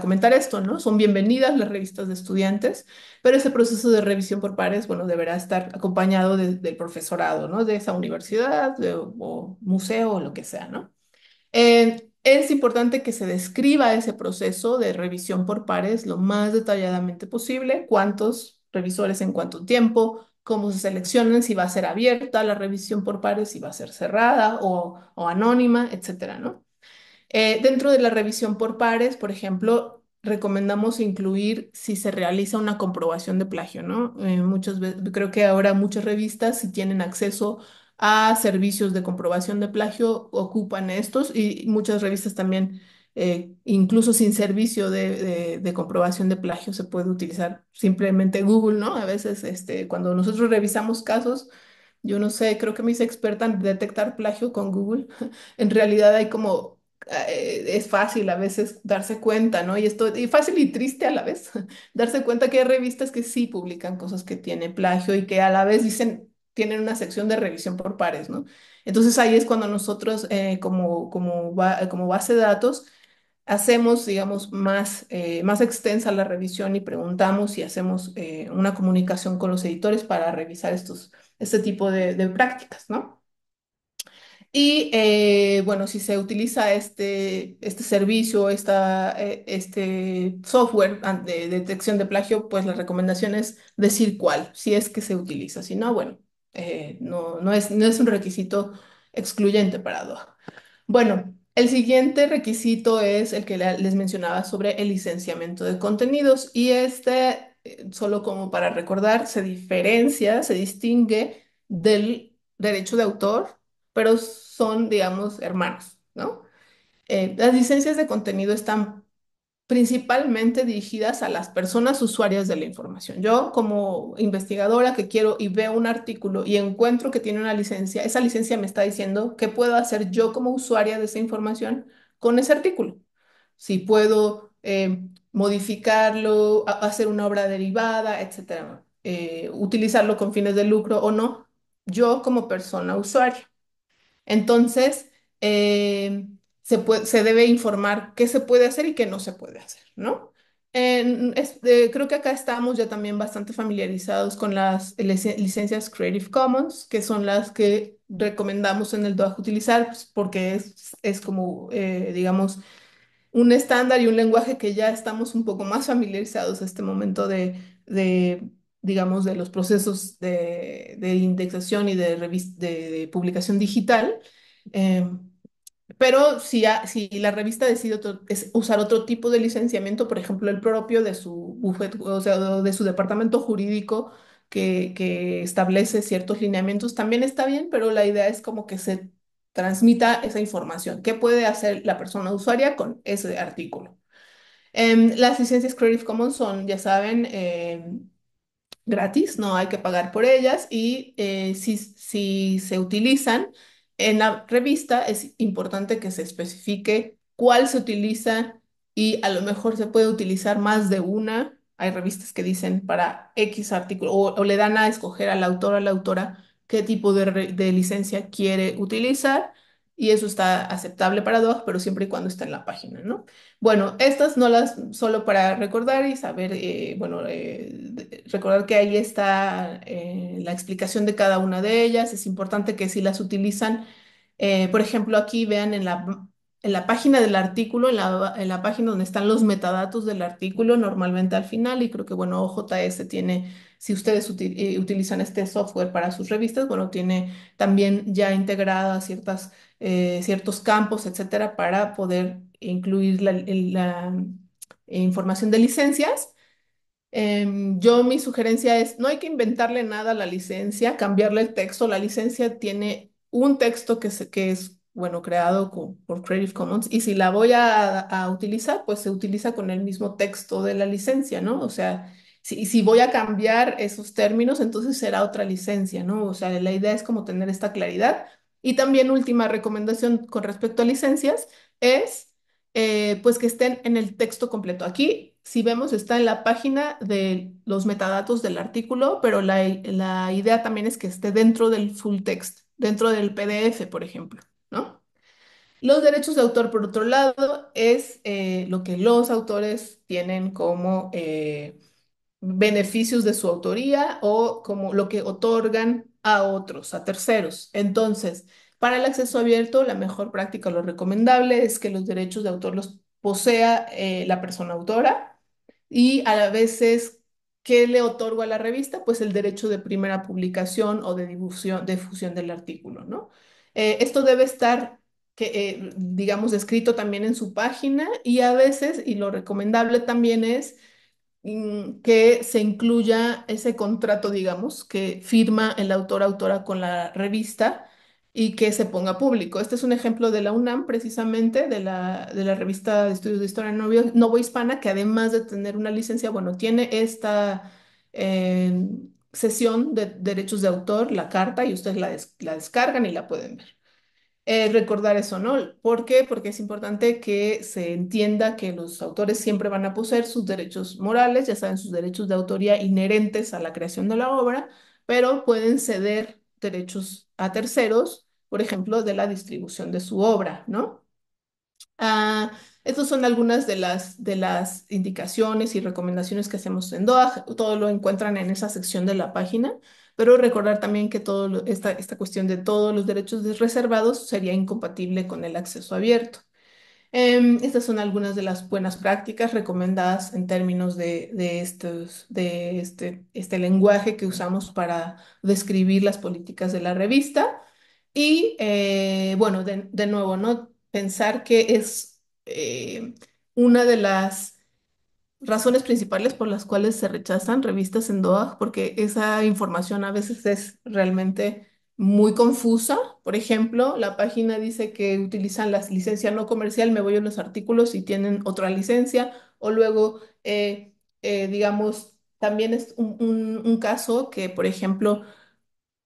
comentar esto, ¿no? Son bienvenidas las revistas de estudiantes, pero ese proceso de revisión por pares, bueno, deberá estar acompañado del profesorado, ¿no? De esa universidad de, o museo o lo que sea, ¿no? Eh, es importante que se describa ese proceso de revisión por pares lo más detalladamente posible, cuántos revisores en cuánto tiempo, cómo se seleccionan, si va a ser abierta la revisión por pares, si va a ser cerrada o, anónima, etcétera, ¿no? Eh, dentro de la revisión por pares, por ejemplo, recomendamos incluir si se realiza una comprobación de plagio, ¿no? Eh, muchas veces, creo que ahora muchas revistas, si tienen acceso a servicios de comprobación de plagio, ocupan estos y muchas revistas también eh, incluso sin servicio de, de, comprobación de plagio se puede utilizar simplemente Google, ¿no? A veces este, cuando nosotros revisamos casos, yo no sé, creo que mis expertas en detectar plagio con Google. En realidad hay como, eh, es fácil a veces darse cuenta, ¿no? Y esto, y fácil y triste a la vez, darse cuenta que hay revistas que sí publican cosas que tienen plagio y que a la vez dicen, tienen una sección de revisión por pares, ¿no? Entonces ahí es cuando nosotros eh, como, como, como base de datos hacemos, digamos, más, eh, más extensa la revisión y preguntamos y hacemos eh, una comunicación con los editores para revisar estos, este tipo de, prácticas, ¿no? Y eh, bueno, si se utiliza este, este servicio, e, este software de detección de plagio, pues la recomendación es decir cuál, si es que se utiliza. Si no, bueno, no, no, es, no es un requisito excluyente para DOA. Bueno, el siguiente requisito es el que les mencionaba sobre el licenciamiento de contenidos y este, eh, solo como para recordar, se diferencia, se distingue del derecho de autor, pero son, digamos, hermanos, ¿no? Eh, las licencias de contenido están principalmente dirigidas a las personas usuarias de la información. Yo como investigadora que quiero y veo un artículo y encuentro que tiene una licencia, esa licencia me está diciendo qué puedo hacer yo como usuaria de esa información con ese artículo. Si puedo eh, modificarlo, hacer una obra derivada, etcétera, eh, utilizarlo con fines de lucro o no, yo como persona usuaria. Entonces, eh, se, se debe informar qué se puede hacer y qué no se puede hacer, ¿no? Eh, creo que acá estamos ya también bastante familiarizados con las licencias Creative Commons, que son las que recomendamos en el DOAJ utilizar, pues, porque es, es como, eh, digamos, un estándar y un lenguaje que ya estamos un poco más familiarizados a este momento de, digamos, de los procesos de, indexación y de, publicación digital. Em, pero si, si la revista decide usar otro tipo de licenciamiento, por ejemplo, el propio de su o sea, de su departamento jurídico que, establece ciertos lineamientos, también está bien, pero la idea es como que se transmita esa información. ¿Qué puede hacer la persona usuaria con ese artículo? Em, las licencias Creative Commons son, ya saben, em, gratis, no hay que pagar por ellas y eh, si, si se utilizan, en la revista es importante que se especifique cuál se utiliza y a lo mejor se puede utilizar más de una. Hay revistas que dicen para X artículo o, le dan a escoger al autor o a la autora qué tipo de licencia quiere utilizar y eso está aceptable para dos, pero siempre y cuando está en la página, ¿no? Bueno, estas no las, solo para recordar y saber, eh, bueno, eh, recordar que ahí está eh, la explicación de cada una de ellas, es importante que si las utilizan, por ejemplo, aquí vean en la, en la página del artículo, en la, en la página donde están los metadatos del artículo, normalmente al final, y creo que, bueno, OJS tiene si ustedes eh, utilizan este software para sus revistas, bueno, tiene también ya integradas ciertas, eh, ciertos campos, etcétera, para poder incluir la, eh, información de licencias. Em, yo mi sugerencia es, no hay que inventarle nada a la licencia, cambiarle el texto. La licencia tiene un texto que, que es, bueno, creado por Creative Commons y si la voy a, a, utilizar, pues se utiliza con el mismo texto de la licencia, ¿no? O sea, si, si voy a cambiar esos términos, entonces será otra licencia, ¿no? O sea, la idea es como tener esta claridad. Y también última recomendación con respecto a licencias es eh, pues que estén en el texto completo. Aquí, si vemos, está en la página de los metadatos del artículo, pero la, idea también es que esté dentro del full text, dentro del PDF, por ejemplo, ¿no? Los derechos de autor, por otro lado, es eh, lo que los autores tienen como eh, beneficios de su autoría o como lo que otorgan a otros, a terceros. Entonces, para el acceso abierto, la mejor práctica, lo recomendable es que los derechos de autor los posea eh, la persona autora y a veces, ¿qué le otorgo a la revista? Pues el derecho de primera publicación o de difusión, del artículo, ¿no? Eh, esto debe estar, eh, digamos, escrito también en su página y a veces, y lo recomendable también es Mm, que se incluya ese contrato, digamos, que firma el autor autora con la revista y que se ponga público. Este es un ejemplo de la UNAM, precisamente, de la, de la revista de estudios de historia Hispana, que además de tener una licencia, bueno, tiene esta eh, sesión de derechos de autor, la carta, y ustedes la descargan y la pueden ver. Eh, recordar eso, ¿no? ¿Por qué? Porque es importante que se entienda que los autores siempre van a poseer sus derechos morales, ya saben, sus derechos de autoría inherentes a la creación de la obra, pero pueden ceder derechos a terceros, por ejemplo, de la distribución de su obra, ¿no? Ah, estas son algunas de las, de las indicaciones y recomendaciones que hacemos en DOAJ, Todo lo encuentran en esa sección de la página pero recordar también que todo esta, esta cuestión de todos los derechos reservados sería incompatible con el acceso abierto. Em, estas son algunas de las buenas prácticas recomendadas en términos de, estos, de este, este lenguaje que usamos para describir las políticas de la revista. Y eh, bueno, de, nuevo, ¿no? pensar que es eh, una de las razones principales por las cuales se rechazan revistas en DOAJ, porque esa información a veces es realmente muy confusa. Por ejemplo, la página dice que utilizan la licencia no comercial, me voy a los artículos y tienen otra licencia, o luego, eh, eh, digamos, también es un, caso que, por ejemplo,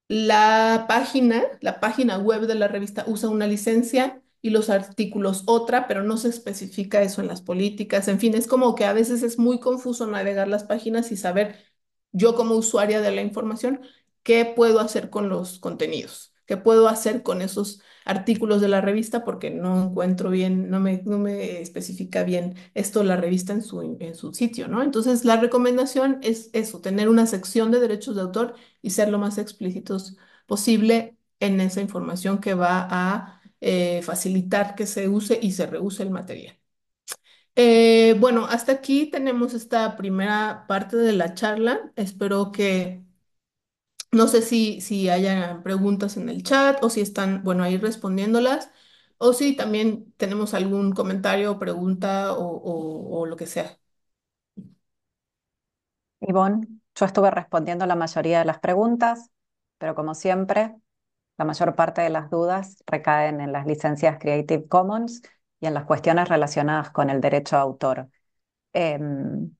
la página, la página web de la revista usa una licencia y los artículos otra, pero no se especifica eso en las políticas. En fin, es como que a veces es muy confuso navegar las páginas y saber yo como usuaria de la información qué puedo hacer con los contenidos, qué puedo hacer con esos artículos de la revista porque no encuentro bien, no me, no me especifica bien esto la revista en su, en su sitio, ¿no? Entonces la recomendación es eso, tener una sección de derechos de autor y ser lo más explícitos posible en esa información que va a eh, facilitar que se use y se reuse el material. Eh, bueno, hasta aquí tenemos esta primera parte de la charla. Espero que, no sé si, si hayan preguntas en el chat o si están, bueno, ahí respondiéndolas, o si también tenemos algún comentario, pregunta o, o, o lo que sea. Ivonne, yo estuve respondiendo la mayoría de las preguntas, pero como siempre, la mayor parte de las dudas recaen en las licencias Creative Commons y en las cuestiones relacionadas con el derecho a autor. Em,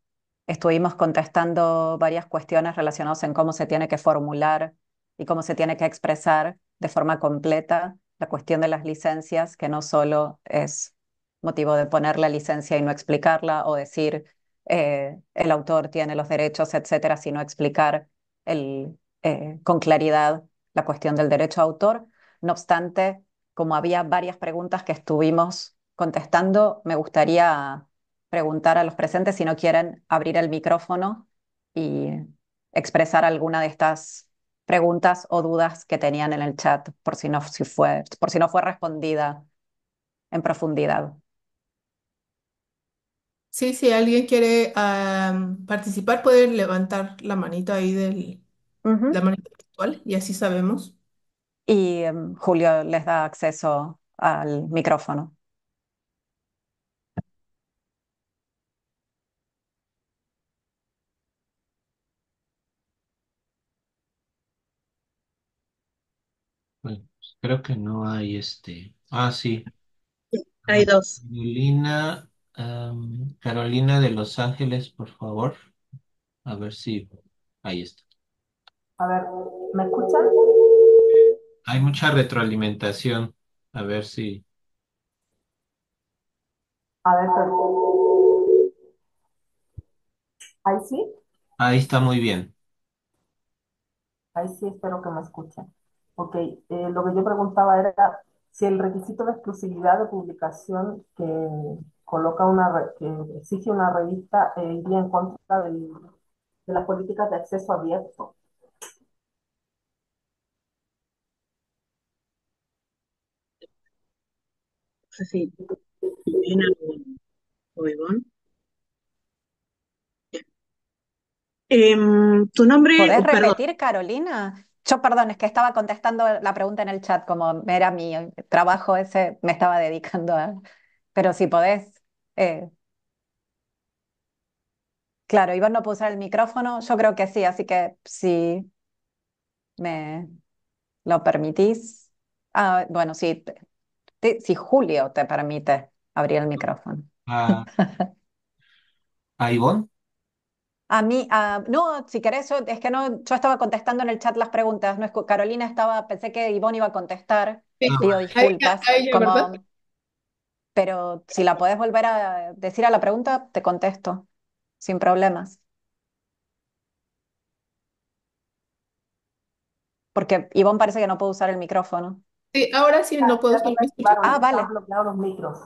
estuvimos contestando varias cuestiones relacionadas en cómo se tiene que formular y cómo se tiene que expresar de forma completa la cuestión de las licencias, que no solo es motivo de poner la licencia y no explicarla o decir eh, el autor tiene los derechos, etcétera, sino explicar el, eh, con claridad la cuestión del derecho a autor. No obstante, como había varias preguntas que estuvimos contestando, me gustaría preguntar a los presentes si no quieren abrir el micrófono y expresar alguna de estas preguntas o dudas que tenían en el chat por si no, si fue, por si no fue respondida en profundidad. Sí, si alguien quiere ah, participar, puede levantar la manita ahí del, la y así sabemos. Y em, Julio les da acceso al micrófono. Bueno, creo que no hay este. Ah, sí. Hay dos. Carolina, em, Carolina de Los Ángeles, por favor. A ver si ahí está. A ver, ¿me escuchan? Hay mucha retroalimentación. A ver si. A ver, perdón. ¿Ahí sí? Ahí está muy bien. Ahí sí espero que me escuchen. Ok, eh, lo que yo preguntaba era si el requisito de exclusividad de publicación que coloca una que exige una revista eh, iría en contra de las políticas de acceso abierto. sí em, tu nombre. ¿Podés repetir, Carolina? Yo, perdón, es que estaba contestando la pregunta en el chat, como era mi trabajo ese, me estaba dedicando a. Pero si podés. Eh. Claro, Iván no puede usar el micrófono, yo creo que sí, así que si me lo permitís. Ah, bueno, sí, si Julio te permite abrir el micrófono. Ah. ¿A, Ivonne? A mí, no, si querés, es que no, yo estaba contestando en el chat las preguntas, no Carolina estaba, pensé que Ivonne iba a contestar, pido disculpas, pero si la podés volver a decir a la pregunta, te contesto, sin problemas, porque Ivonne parece que no puede usar el micrófono. Sí, ahora sí no ah, puedo estar Ah, vale. bloqueados los micros.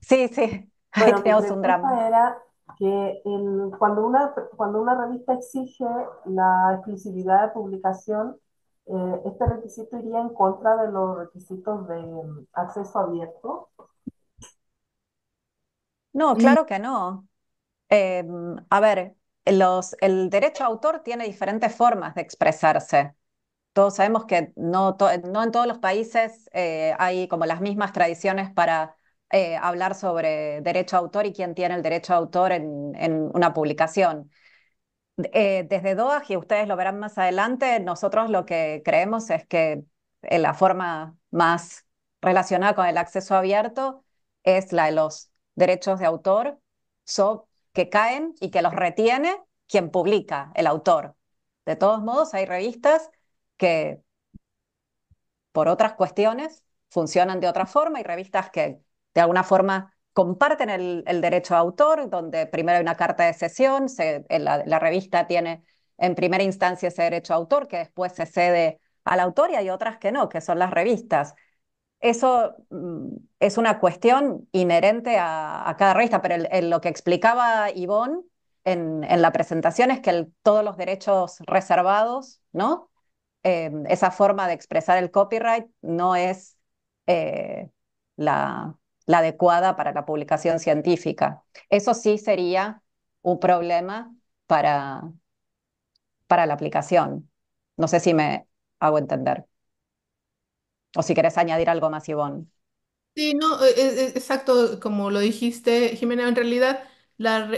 Sí, sí. Bueno, tenemos un drama. Era que cuando, una, cuando una revista exige la exclusividad de publicación, eh, este requisito iría en contra de los requisitos de mm, acceso abierto. No, mm. claro que no. Eh, a ver, los, el derecho a autor tiene diferentes formas de expresarse todos sabemos que no, en todos los países eh, hay como las mismas tradiciones para eh, hablar sobre derecho a autor y quién tiene el derecho a autor en, una publicación. Eh, desde DOAG, y ustedes lo verán más adelante, nosotros lo que creemos es que la forma más relacionada con el acceso abierto es la de los derechos de autor que caen y que los retiene quien publica, el autor. De todos modos, hay revistas que por otras cuestiones funcionan de otra forma y revistas que de alguna forma comparten el, derecho a autor, donde primero hay una carta de sesión la, revista tiene en primera instancia ese derecho a autor que después se cede al autor y otras que no, que son las revistas. Eso mm, es una cuestión inherente a, cada revista, pero lo que explicaba Ivonne en, la presentación es que todos los derechos reservados, ¿no? Em, esa forma de expresar el copyright no es eh, la, adecuada para la publicación científica. Eso sí sería un problema para, para la aplicación. No sé si me hago entender. O si quieres añadir algo más, Ivonne. Sí, no, e, e, exacto, como lo dijiste, Jimena, en realidad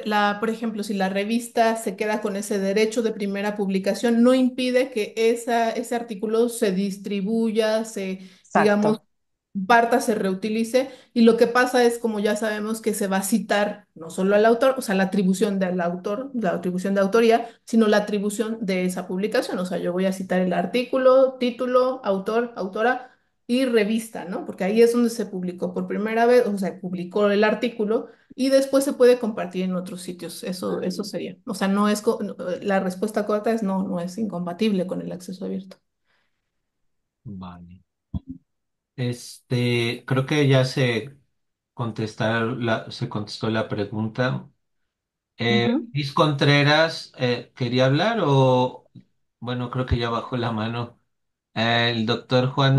la, por ejemplo, si la revista se queda con ese derecho de primera publicación, no impide que ese artículo se distribuya, se, digamos, parta, se reutilice. Y lo que pasa es, como ya sabemos, que se va a citar no solo al autor, o sea, la atribución del autor, la atribución de autoría, sino la atribución de esa publicación. O sea, yo voy a citar el artículo, título, autor, autora y revista, ¿no? Porque ahí es donde se publicó por primera vez, o sea, publicó el artículo y después se puede compartir en otros sitios. Eso, eso sería. O sea, no es la respuesta corta es no, no es incompatible con el acceso abierto. Vale. Este, creo que ya se contestar se contestó la pregunta. Eh, Luis Contreras, eh, ¿quería hablar o, bueno, creo que ya bajó la mano. El doctor Juan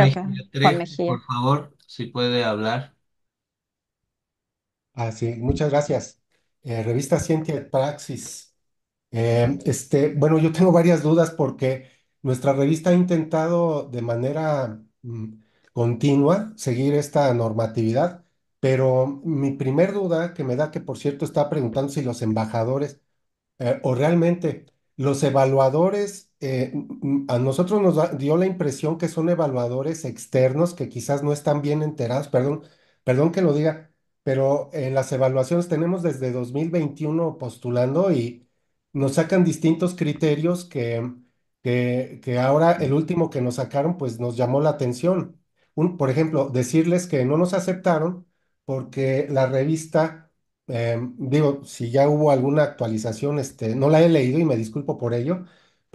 por favor, si puede hablar. Ah, sí, muchas gracias. Eh, revista Ciencia Praxis. Eh, este, bueno, yo tengo varias dudas porque nuestra revista ha intentado de manera mm, continua seguir esta normatividad, pero mi primer duda que me da, que por cierto está preguntando si los embajadores eh, o realmente los evaluadores eh, mm, a nosotros nos dio la impresión que son evaluadores externos que quizás no están bien enterados, perdón, perdón que lo diga, pero en las evaluaciones tenemos desde 2021 postulando y nos sacan distintos criterios que, que, ahora el último que nos sacaron pues nos llamó la atención. por ejemplo, decirles que no nos aceptaron porque la revista, eh, digo, si ya hubo alguna actualización, este, no la he leído y me disculpo por ello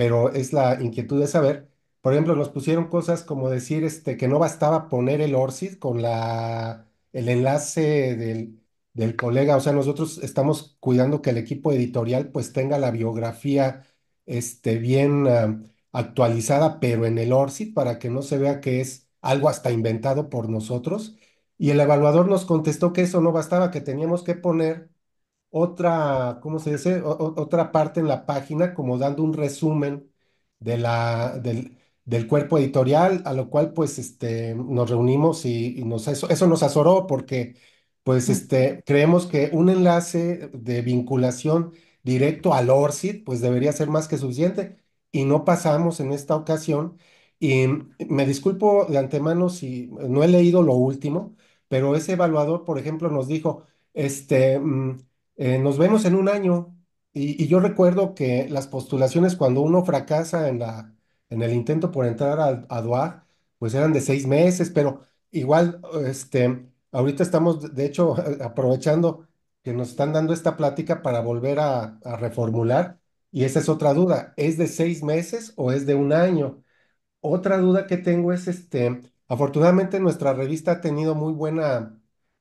pero es la inquietud de saber. Por ejemplo, nos pusieron cosas como decir este, que no bastaba poner el ORCID con la, el enlace del, del colega. O sea, nosotros estamos cuidando que el equipo editorial pues tenga la biografía este, bien ah, actualizada, pero en el ORCID para que no se vea que es algo hasta inventado por nosotros. Y el evaluador nos contestó que eso no bastaba, que teníamos que poner otra, ¿cómo se dice? otra parte en la página como dando un resumen de la, del, del cuerpo editorial, a lo cual pues este, nos reunimos y, nos, eso, nos azoró porque pues este, creemos que un enlace de vinculación directo al ORCID pues debería ser más que suficiente y no pasamos en esta ocasión. Y me disculpo de antemano si no he leído lo último, pero ese evaluador, por ejemplo, nos dijo, este, mm, eh, nos vemos en un año. Y, yo recuerdo que las postulaciones cuando uno fracasa en la, en el intento por entrar a, DUAR, pues eran de seis meses, pero igual, este, ahorita estamos, de hecho, aprovechando que nos están dando esta plática para volver a, reformular. Y esa es otra duda, ¿es de seis meses o es de un año? Otra duda que tengo es, este, afortunadamente nuestra revista ha tenido muy buena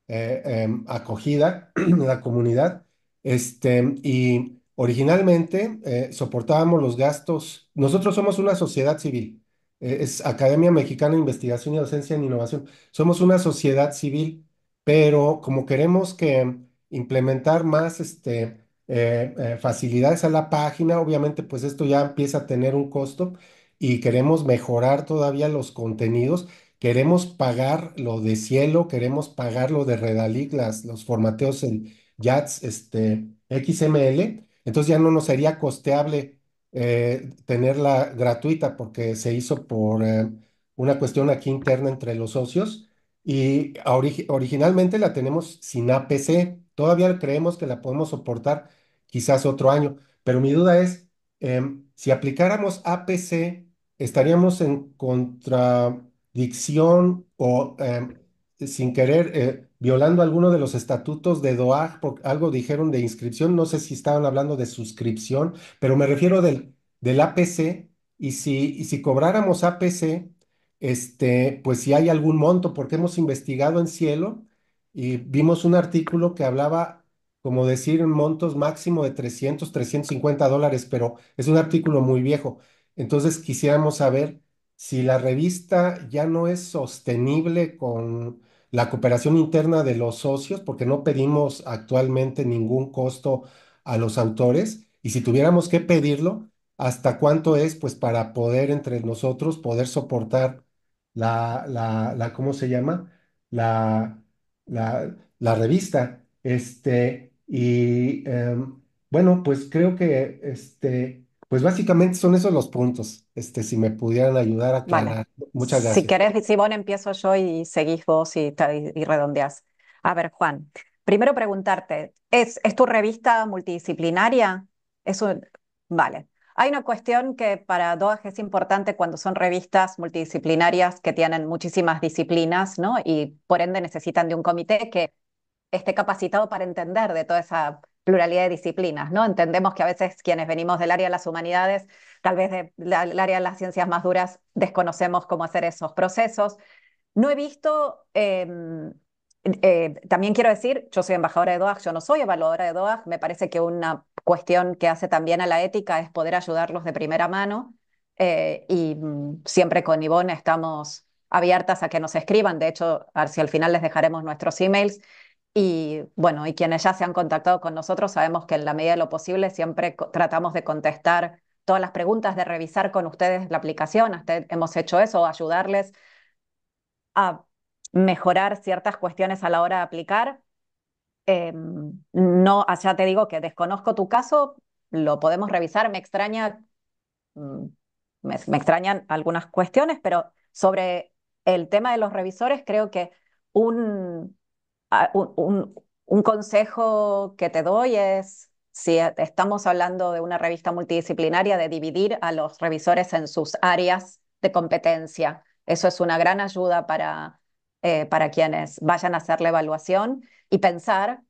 eh, em, acogida en la comunidad este, y originalmente eh, soportábamos los gastos. Nosotros somos una sociedad civil, eh, es Academia Mexicana de Investigación y Docencia en Innovación. Somos una sociedad civil, pero como queremos que implementar más este, eh, facilidades a la página, obviamente pues esto ya empieza a tener un costo y queremos mejorar todavía los contenidos. Queremos pagar lo de Cielo, queremos pagar lo de Redalic, los formateos en, YATS, este, XML, entonces ya no nos sería costeable eh, tenerla gratuita porque se hizo por eh, una cuestión aquí interna entre los socios y originalmente la tenemos sin APC, todavía creemos que la podemos soportar quizás otro año, pero mi duda es, em, si aplicáramos APC, estaríamos en contradicción o em, sin querer, eh, violando alguno de los estatutos de DOAJ, porque algo dijeron de inscripción, no sé si estaban hablando de suscripción, pero me refiero del, del APC, y si, y si cobráramos APC, este, pues si hay algún monto, porque hemos investigado en cielo y vimos un artículo que hablaba, como decir, montos máximo de 300, 350 dólares, pero es un artículo muy viejo. Entonces quisiéramos saber si la revista ya no es sostenible con, la cooperación interna de los socios, porque no pedimos actualmente ningún costo a los autores, y si tuviéramos que pedirlo, ¿hasta cuánto es? Pues para poder entre nosotros poder soportar la, la, ¿cómo se llama? La, la, revista. Este, y em, bueno, pues creo que este, pues básicamente son esos los puntos, este, si me pudieran ayudar a Vale. aclarar. Muchas Si querés, Simón, empiezo yo y seguís vos y, y- redondeás. A ver, Juan, primero preguntarte, ¿es, tu revista multidisciplinaria? Es un- Vale. Hay una cuestión que para DOAJ es importante cuando son revistas multidisciplinarias que tienen muchísimas disciplinas, ¿no? Y por ende necesitan de un comité que esté capacitado para entender de toda esa pluralidad de disciplinas, ¿no? Entendemos que a veces quienes venimos del área de las humanidades, tal vez del área de las ciencias más duras, desconocemos cómo hacer esos procesos. No he visto, em, eh, también quiero decir, yo soy embajadora de DOAG, yo no soy evaluadora de DOAG, me parece que una cuestión que hace también a la ética es poder ayudarlos de primera mano eh, y mm, siempre con Ivonne estamos abiertas a que nos escriban, de hecho, hacia al final les dejaremos nuestros emails y bueno, y quienes ya se han contactado con nosotros sabemos que en la medida de lo posible siempre tratamos de contestar todas las preguntas, de revisar con ustedes la aplicación, hemos hecho eso, ayudarles a mejorar ciertas cuestiones a la hora de aplicar. Em, no, ah, ya te digo que desconozco tu caso, lo podemos revisar, me extraña, mm, me extrañan algunas cuestiones, pero sobre el tema de los revisores creo que un Ah, un, consejo que te doy es, si e, estamos hablando de una revista multidisciplinaria, de dividir a los revisores en sus áreas de competencia. Eso es una gran ayuda para, eh, para quienes vayan a hacer la evaluación y pensar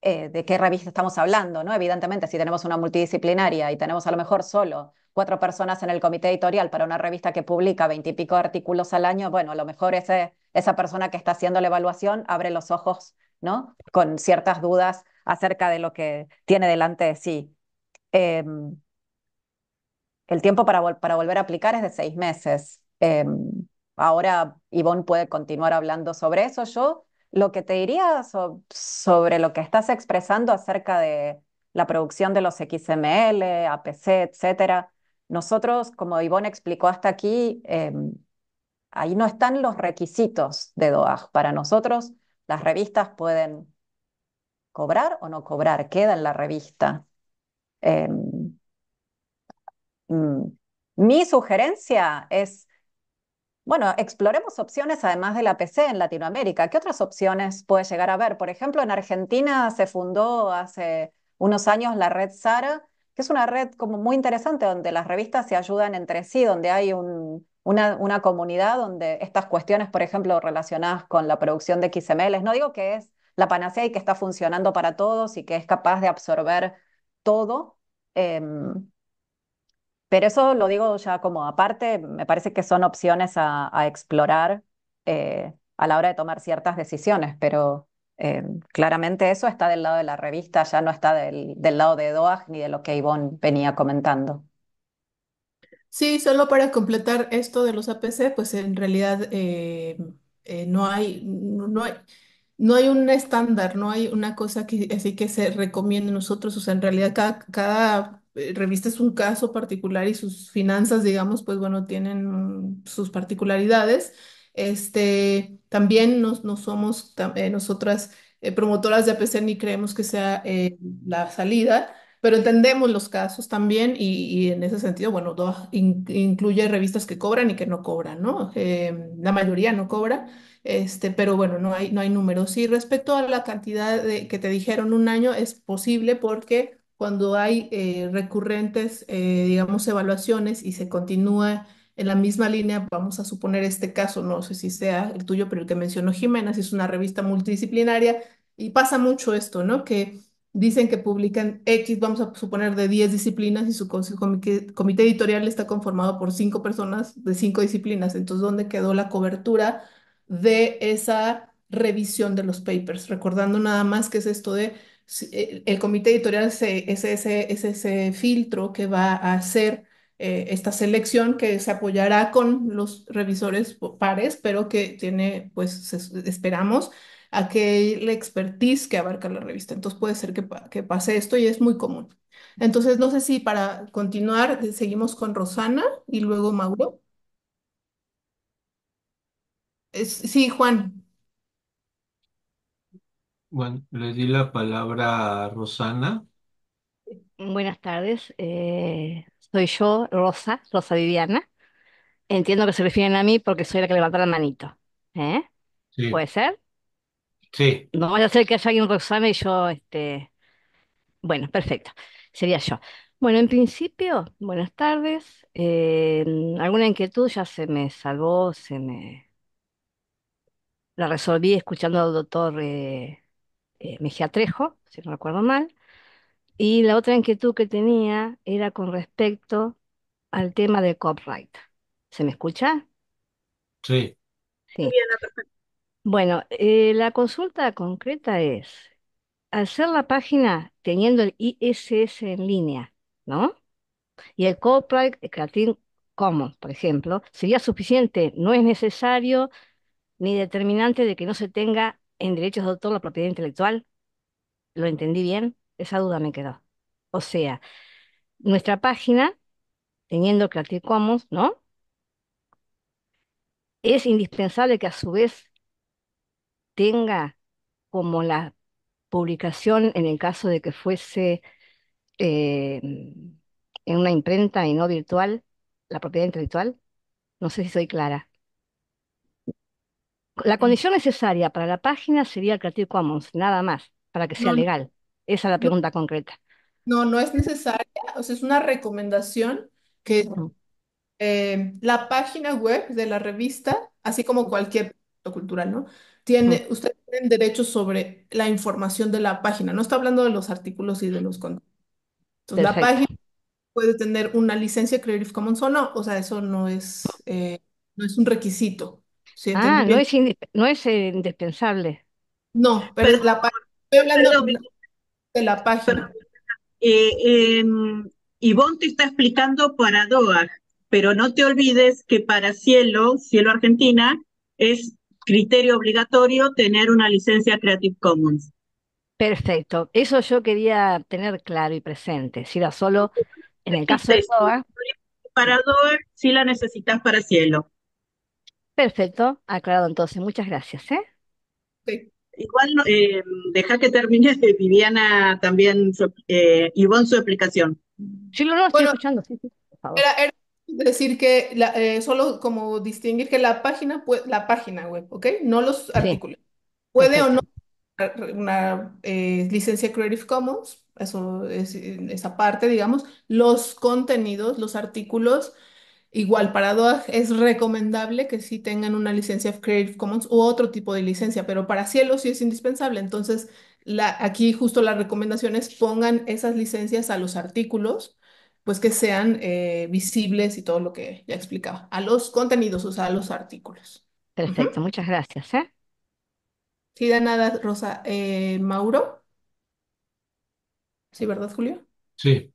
eh, de qué revista estamos hablando, ¿no? Evidentemente, si tenemos una multidisciplinaria y tenemos a lo mejor solo cuatro personas en el comité editorial para una revista que publica veintipico artículos al año, bueno, a lo mejor ese esa persona que está haciendo la evaluación abre los ojos, ¿no? Con ciertas dudas acerca de lo que tiene delante de sí. Em, el tiempo para, volver a aplicar es de seis meses. Em, ahora Ivonne puede continuar hablando sobre eso. Yo lo que te diría sobre lo que estás expresando acerca de la producción de los XML, APC, etcétera. Nosotros, como Ivonne explicó hasta aquí, em, ahí no están los requisitos de DOAJ. Para nosotros, las revistas pueden cobrar o no cobrar, queda en la revista. Em, mm, mi sugerencia es, bueno, exploremos opciones además de la PC en Latinoamérica. ¿Qué otras opciones puede llegar a haber? Por ejemplo, en Argentina se fundó hace unos años la red Sara, que es una red como muy interesante donde las revistas se ayudan entre sí, donde hay un, una, comunidad donde estas cuestiones, por ejemplo, relacionadas con la producción de XML, no digo que es la panacea y que está funcionando para todos y que es capaz de absorber todo, em, pero eso lo digo ya como aparte, me parece que son opciones a, explorar eh, a la hora de tomar ciertas decisiones, pero em, claramente eso está del lado de la revista, ya no está del, del lado de DOAG ni de lo que Ivonne venía comentando. Sí, solo para completar esto de los APC, pues en realidad eh, eh, no hay, no hay, no hay un estándar, no hay una cosa que así que se recomiende a nosotros. O sea, en realidad cada, cada eh, revista es un caso particular y sus finanzas, digamos, pues bueno, tienen sus particularidades. Este, también no, somos nosotras promotoras de APC ni creemos que sea la salida pero entendemos los casos también y, en ese sentido, bueno, incluye revistas que cobran y que no cobran, ¿no? Em, la mayoría no cobra, este, pero bueno, no hay, no hay números. Y respecto a la cantidad de, que te dijeron un año, es posible porque cuando hay eh, recurrentes, eh, digamos, evaluaciones y se continúa en la misma línea, vamos a suponer este caso, no sé si sea el tuyo, pero el que mencionó Jiménez, es una revista multidisciplinaria, y pasa mucho esto, ¿no? Que dicen que publican X, vamos a suponer, de 10 disciplinas y su comité editorial está conformado por 5 personas de 5 disciplinas. Entonces, ¿dónde quedó la cobertura de esa revisión de los papers? Recordando nada más que es esto de, eh, el comité editorial es, ese, filtro que va a hacer eh, esta selección que se apoyará con los revisores pares, pero que tiene, pues esperamos, aquel expertise que abarca la revista. Entonces puede ser que, pase esto y es muy común. Entonces, no sé si para continuar seguimos con Rosana y luego Mauro. sí, Juan. Bueno, le di la palabra a Rosana. Buenas tardes, eh, soy yo, Rosa, Rosa Viviana. Entiendo que se refieren a mí porque soy la que levanta la manito. ¿Eh? ¿Puede ser? Sí. No vaya a ser que haya alguien Roxana y yo, este. Bueno, perfecto. Sería yo. Bueno, en principio, buenas tardes. Eh, alguna inquietud ya se me salvó, se me la resolví escuchando al doctor eh, eh, Mejía Trejo, si no recuerdo mal. Y la otra inquietud que tenía era con respecto al tema del copyright. ¿Se me escucha? Sí. Sí. Bueno, eh, la consulta concreta es hacer la página teniendo el ISS en línea, ¿no? Y el Copyright Creative Commons, por ejemplo, sería suficiente, no es necesario ni determinante de que no se tenga en derechos de autor la propiedad intelectual. ¿Lo entendí bien? Esa duda me quedó. O sea, nuestra página, teniendo Creative Commons, ¿no? Es indispensable que a su vez tenga como la publicación, en el caso de que fuese eh, en una imprenta y no virtual, la propiedad intelectual? No sé si soy clara. La mm. condición necesaria para la página sería el Creative Commons, nada más, para que sea legal. Esa es la pregunta concreta. no, no es necesaria, o sea, es una recomendación que eh, la página web de la revista, así como cualquier producto cultural, ¿no? Tiene, usted derechos sobre la información de la página. No está hablando de los artículos y de los contenidos. la página puede tener una licencia Creative Commons o no. O sea, eso no es, eh, no es un requisito. ah, no es, no eh, indispensable. No, pero, la página. Estoy hablando de, la, página. Eh, em, Ivonne te está explicando para DOA, pero no te olvides que para Cielo, Cielo Argentina, es criterio obligatorio tener una licencia Creative Commons. Perfecto, eso yo quería tener claro y presente. Si era solo en el caso de DOA. Para DOA sí la necesitas para cielo. Perfecto, aclarado entonces. Muchas gracias. ¿eh? Sí. Igual, eh, deja que termine Viviana también, y eh, Ivonne, su explicación. Sí, lo estoy escuchando. Sí, sí, por favor decir que eh, solo como distinguir que la página, pues, la página web, ¿ok? No los artículos. Puede o no una eh, licencia Creative Commons, eso es esa parte, digamos, los contenidos, los artículos, igual para DOAG es recomendable que sí tengan una licencia Creative Commons u otro tipo de licencia, pero para Cielo sí es indispensable. Entonces, la, aquí justo la recomendación es pongan esas licencias a los artículos pues que sean eh, visibles y todo lo que ya explicaba, a los contenidos, o sea, a los artículos. Perfecto, muchas gracias, ¿eh? Sí, da nada, Rosa. Eh, Mauro, sí, ¿verdad, Julio? Sí,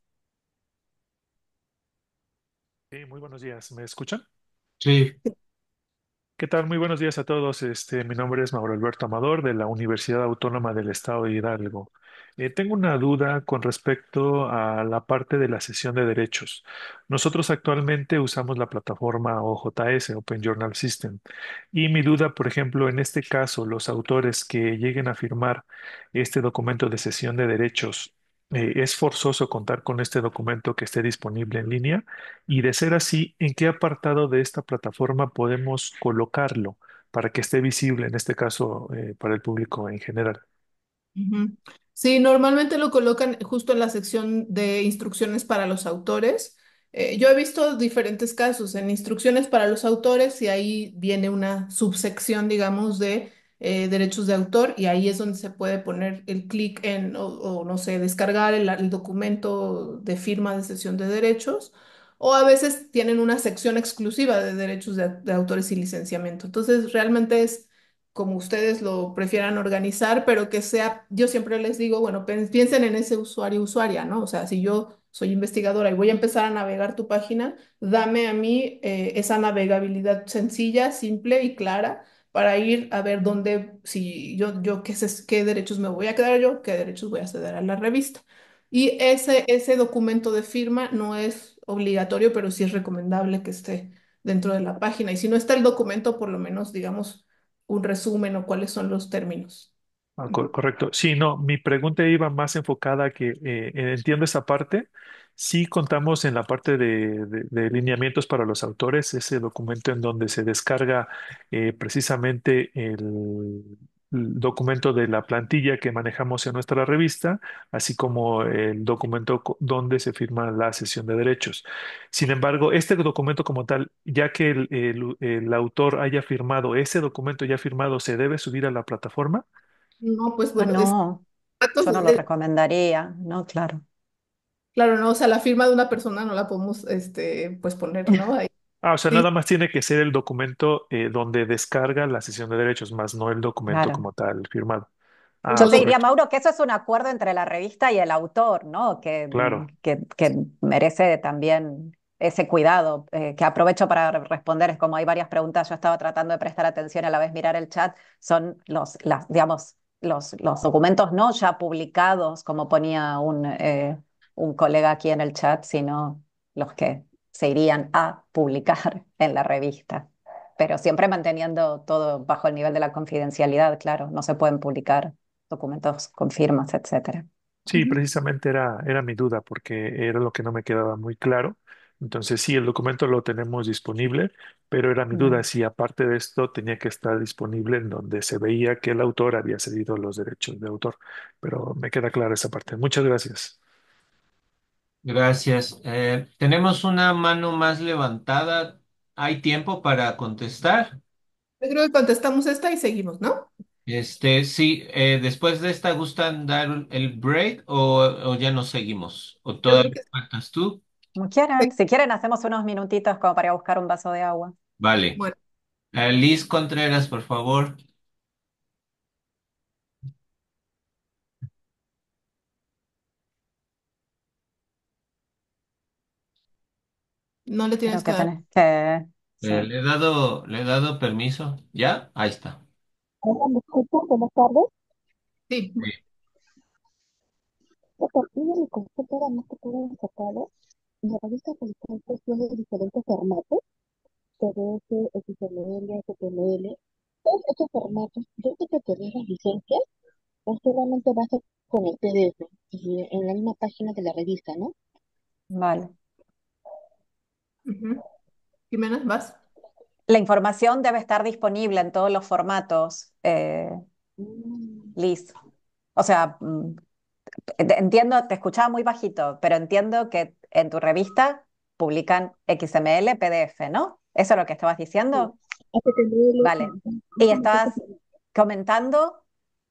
Sí, muy buenos días. ¿Me escuchan? sí, ¿Qué tal? Muy buenos días a todos. Este, mi nombre es Mauro Alberto Amador de la Universidad Autónoma del Estado de Hidalgo. Eh, tengo una duda con respecto a la parte de la sesión de derechos. Nosotros actualmente usamos la plataforma OJS, Open Journal System, y mi duda, por ejemplo, en este caso, los autores que lleguen a firmar este documento de sesión de derechos, eh, ¿es forzoso contar con este documento que esté disponible en línea? Y de ser así, ¿en qué apartado de esta plataforma podemos colocarlo para que esté visible, en este caso, eh, para el público en general? Sí, normalmente lo colocan justo en la sección de instrucciones para los autores. Eh, yo he visto diferentes casos en instrucciones para los autores y ahí viene una subsección, digamos, de eh, derechos de autor y ahí es donde se puede poner el clic en, o, no sé, descargar el, documento de firma de cesión de derechos. O a veces tienen una sección exclusiva de derechos de autores y licenciamiento. Entonces, realmente es como ustedes lo prefieran organizar, pero que sea, yo siempre les digo, bueno, piensen en ese usuario, usuaria, ¿no? O sea, si yo soy investigadora y voy a empezar a navegar tu página, dame a mí eh, esa navegabilidad sencilla, simple y clara para ir a ver dónde, si yo, yo qué, qué derechos me voy a quedar yo, qué derechos voy a ceder a la revista. Y ese, ese documento de firma no es obligatorio, pero sí es recomendable que esté dentro de la página. Y si no está el documento, por lo menos, digamos, un resumen o cuáles son los términos. Ah, correcto. Sí, no, mi pregunta iba más enfocada que eh, entiendo esa parte. Sí contamos en la parte de, lineamientos para los autores, ese documento en donde se descarga eh, precisamente el, documento de la plantilla que manejamos en nuestra revista, así como el documento donde se firma la sesión de derechos. Sin embargo, este documento como tal, ya que el, autor haya firmado, ese documento ya firmado, ¿se debe subir a la plataforma? No, pues ah, bueno, no, no lo recomendaría, no, claro. Claro, no, o sea, la firma de una persona no la podemos, este, pues poner, ¿no? Ahí Ah, o sea, nada más tiene que ser el documento eh, donde descarga la sesión de derechos, más no el documento como tal firmado. Ah, yo te diría, Mauro, que eso es un acuerdo entre la revista y el autor, ¿no? Que, claro. Mm, que, merece también ese cuidado, eh, que aprovecho para responder, es como hay varias preguntas, yo estaba tratando de prestar atención a la vez mirar el chat, son los, digamos, los, documentos no ya publicados, como ponía eh, un colega aquí en el chat, sino los que se irían a publicar en la revista, pero siempre manteniendo todo bajo el nivel de la confidencialidad, claro, no se pueden publicar documentos con firmas, etcétera. Sí, precisamente era, era mi duda porque era lo que no me quedaba muy claro. Entonces, sí, el documento lo tenemos disponible, pero era mi duda si aparte de esto tenía que estar disponible en donde se veía que el autor había cedido los derechos de autor. Pero me queda clara esa parte. Muchas gracias. Gracias. Eh, tenemos una mano más levantada. ¿Hay tiempo para contestar? Yo creo que contestamos esta y seguimos, ¿no? Este, sí, eh, después de esta, ¿gustan dar el break o, ya nos seguimos? ¿O todavía faltas tú? quieran. si quieren, hacemos unos minutitos como para buscar un vaso de agua. Vale. Eh, Liz Contreras, por favor. No le tienes que que Eh, le he dado, le he dado permiso. ¿Ya? Ahí está. ¿Cómo ¿me escuchas? Buenas tardes. Sí, Sí. Por partida de que no te puede sacar ¿eh? La revista Policía diferentes formatos. PDF, XML, HTML. Todos estos formatos, yo te pedí las licencias, o pues solamente vas a- con el PDF y en la misma página de la revista, ¿no? Vale. Y menos más. La información debe estar disponible en todos los formatos, eh, mm. Liz. O sea, mm, entiendo, te escuchaba muy bajito, pero entiendo que en tu revista publican XML, PDF, ¿no? ¿Eso es lo que estabas diciendo? Vale. Y estabas comentando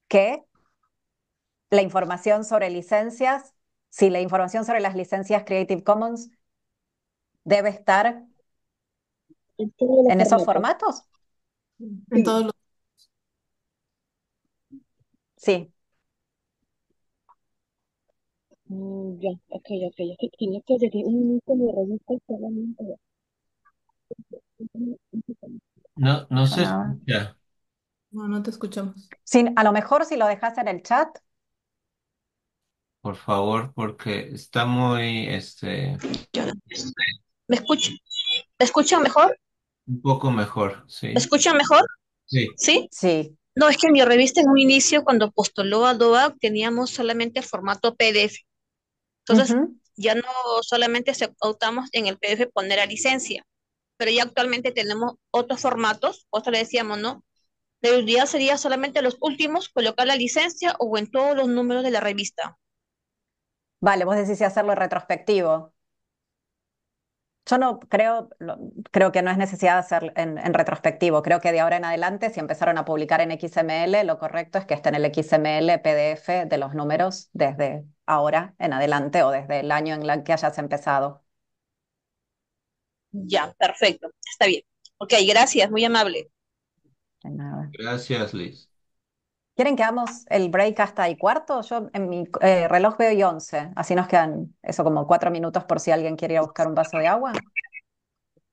que la información sobre licencias, si la información sobre las licencias Creative Commons debe estar en, esos formatos. En todos los. Sí. Mm, ya, ok, ok, Yo que que un minuto de revista y solamente. No, no sé ya ah. No, no te escuchamos. a lo mejor si lo dejas en el chat. Por favor, porque está muy, este, Yo no- ¿Me escucha mejor? Un poco mejor, sí. ¿Me escucha mejor? Sí. ¿Sí? Sí. No, es que mi revista en un inicio, cuando postuló a DOA, teníamos solamente formato PDF. Entonces, ya no solamente se optamos en el PDF poner a licencia, pero ya actualmente tenemos otros formatos, otros le decíamos, ¿no? La día sería solamente los últimos, colocar la licencia o en todos los números de la revista. Vale, vos decís hacerlo retrospectivo. Yo no creo, creo que no es necesidad hacer en, en, retrospectivo. Creo que de ahora en adelante, si empezaron a publicar en XML, lo correcto es que esté en el XML PDF de los números desde ahora en adelante o desde el año en el que hayas empezado. Ya, perfecto. Está bien. Ok, gracias, muy amable. Gracias, Liz. ¿Quieren que hagamos el break hasta el cuarto? Yo en mi eh, reloj veo y once, así nos quedan eso como cuatro minutos por si alguien quiere ir a buscar un vaso de agua.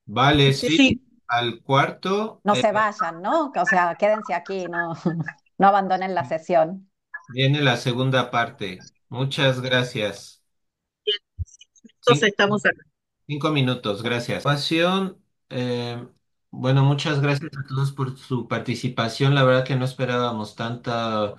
Vale, sí, al cuarto. No se eh, vayan, ¿no? O sea, quédense aquí, no, no abandonen la sesión. Viene la segunda parte. Muchas gracias. Entonces estamos acá. Cinco minutos, gracias. Pasión, eh, bueno, muchas gracias a todos por su participación. La verdad que no esperábamos tanta,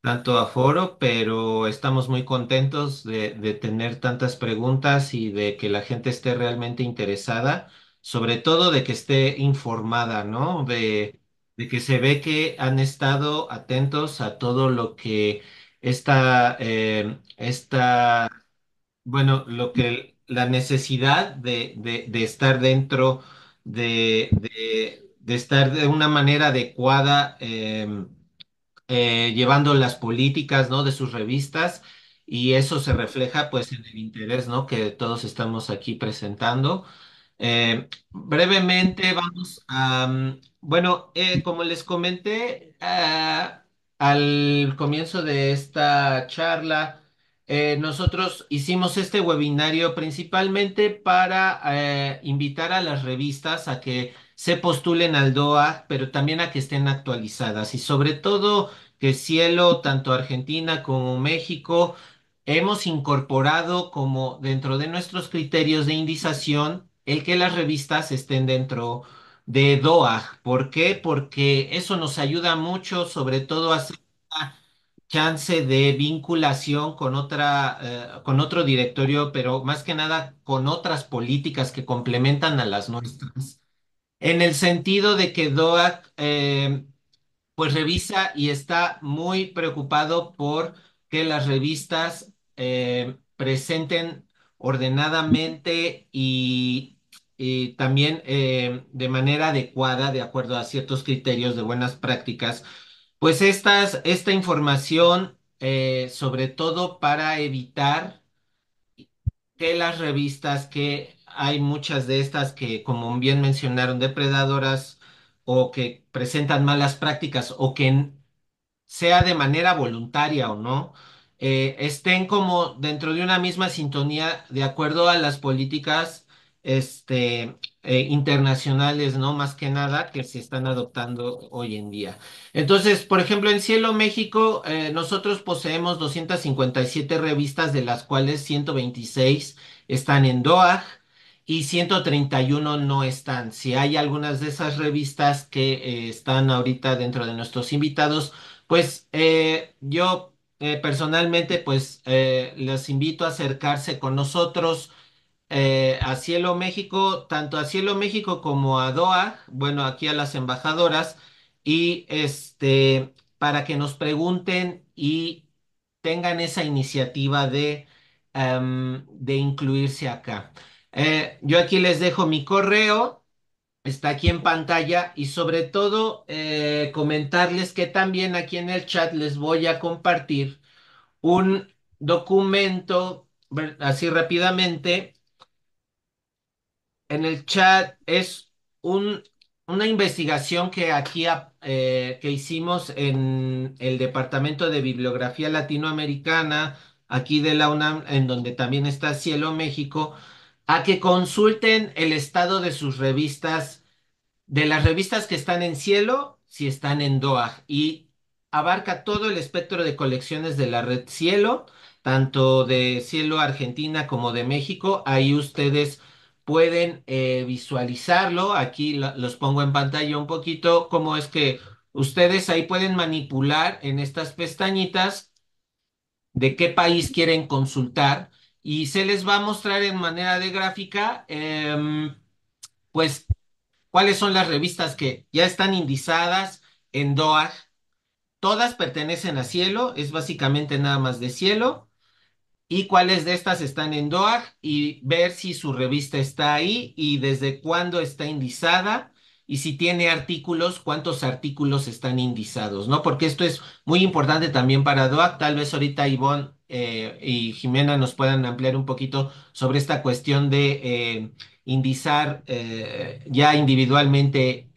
tanto aforo, pero estamos muy contentos de, tener tantas preguntas y de que la gente esté realmente interesada, sobre todo de que esté informada, ¿no? De, de que se ve que han estado atentos a todo lo que esta, eh, bueno, lo que la necesidad de, de, de estar dentro de, estar de una manera adecuada em, eh, llevando las políticas, ¿no? De sus revistas y eso se refleja pues en el interés, ¿no? Que todos estamos aquí presentando. Em, brevemente vamos a, mm, bueno, eh, como les comenté ah, al comienzo de esta charla, eh, nosotros hicimos este webinario principalmente para eh, invitar a las revistas a que se postulen al DOA, pero también a que estén actualizadas y sobre todo que Cielo, tanto Argentina como México, hemos incorporado como dentro de nuestros criterios de indización el que las revistas estén dentro de DOA. ¿Por qué? Porque eso nos ayuda mucho, sobre todo a chance de vinculación con otra, eh, con otro directorio, pero más que nada con otras políticas que complementan a las nuestras, en el sentido de que DOAC eh, pues revisa y está muy preocupado por que las revistas eh, presenten ordenadamente y también de manera adecuada, de acuerdo a ciertos criterios de buenas prácticas, pues estas, esta información, eh, sobre todo para evitar que las revistas, que hay muchas de estas que, como bien mencionaron, depredadoras o que presentan malas prácticas o que sea de manera voluntaria o no, eh, estén como dentro de una misma sintonía de acuerdo a las políticas este, eh, internacionales, ¿no? Más que nada, que se están adoptando hoy en día. Entonces, por ejemplo, en Cielo México, eh, nosotros poseemos 257 revistas, de las cuales 126 están en DOAJ y 131 no están. Si hay algunas de esas revistas que eh, están ahorita dentro de nuestros invitados, pues yo personalmente, pues les invito a acercarse con nosotros eh, a Cielo México, tanto a Cielo México como a DOA, bueno, aquí a las embajadoras, y este, para que nos pregunten y tengan esa iniciativa de, em, de incluirse acá. Eh, yo aquí les dejo mi correo, está aquí en pantalla y sobre todo eh, comentarles que también aquí en el chat les voy a compartir un documento, así rápidamente, en el chat es una investigación que aquí eh, que hicimos en el Departamento de Bibliografía Latinoamericana, aquí de la UNAM, en donde también está Cielo México, a que consulten el estado de sus revistas, de las revistas que están en Cielo, si están en DOAG, y abarca todo el espectro de colecciones de la red Cielo, tanto de Cielo Argentina como de México. Ahí ustedes pueden eh, visualizarlo. Aquí los pongo en pantalla un poquito, cómo es que ustedes ahí pueden manipular en estas pestañitas de qué país quieren consultar y se les va a mostrar en manera de gráfica, em, pues, cuáles son las revistas que ya están indizadas en DOAG. Todas pertenecen a Cielo, es básicamente nada más de Cielo y cuáles de estas están en DOAG y ver si su revista está ahí y desde cuándo está indizada y si tiene artículos, cuántos artículos están indizados, ¿no? Porque esto es muy importante también para DOAG... Tal vez ahorita Ivonne eh, y Jimena nos puedan ampliar un poquito sobre esta cuestión de eh, indizar eh, ya individualmente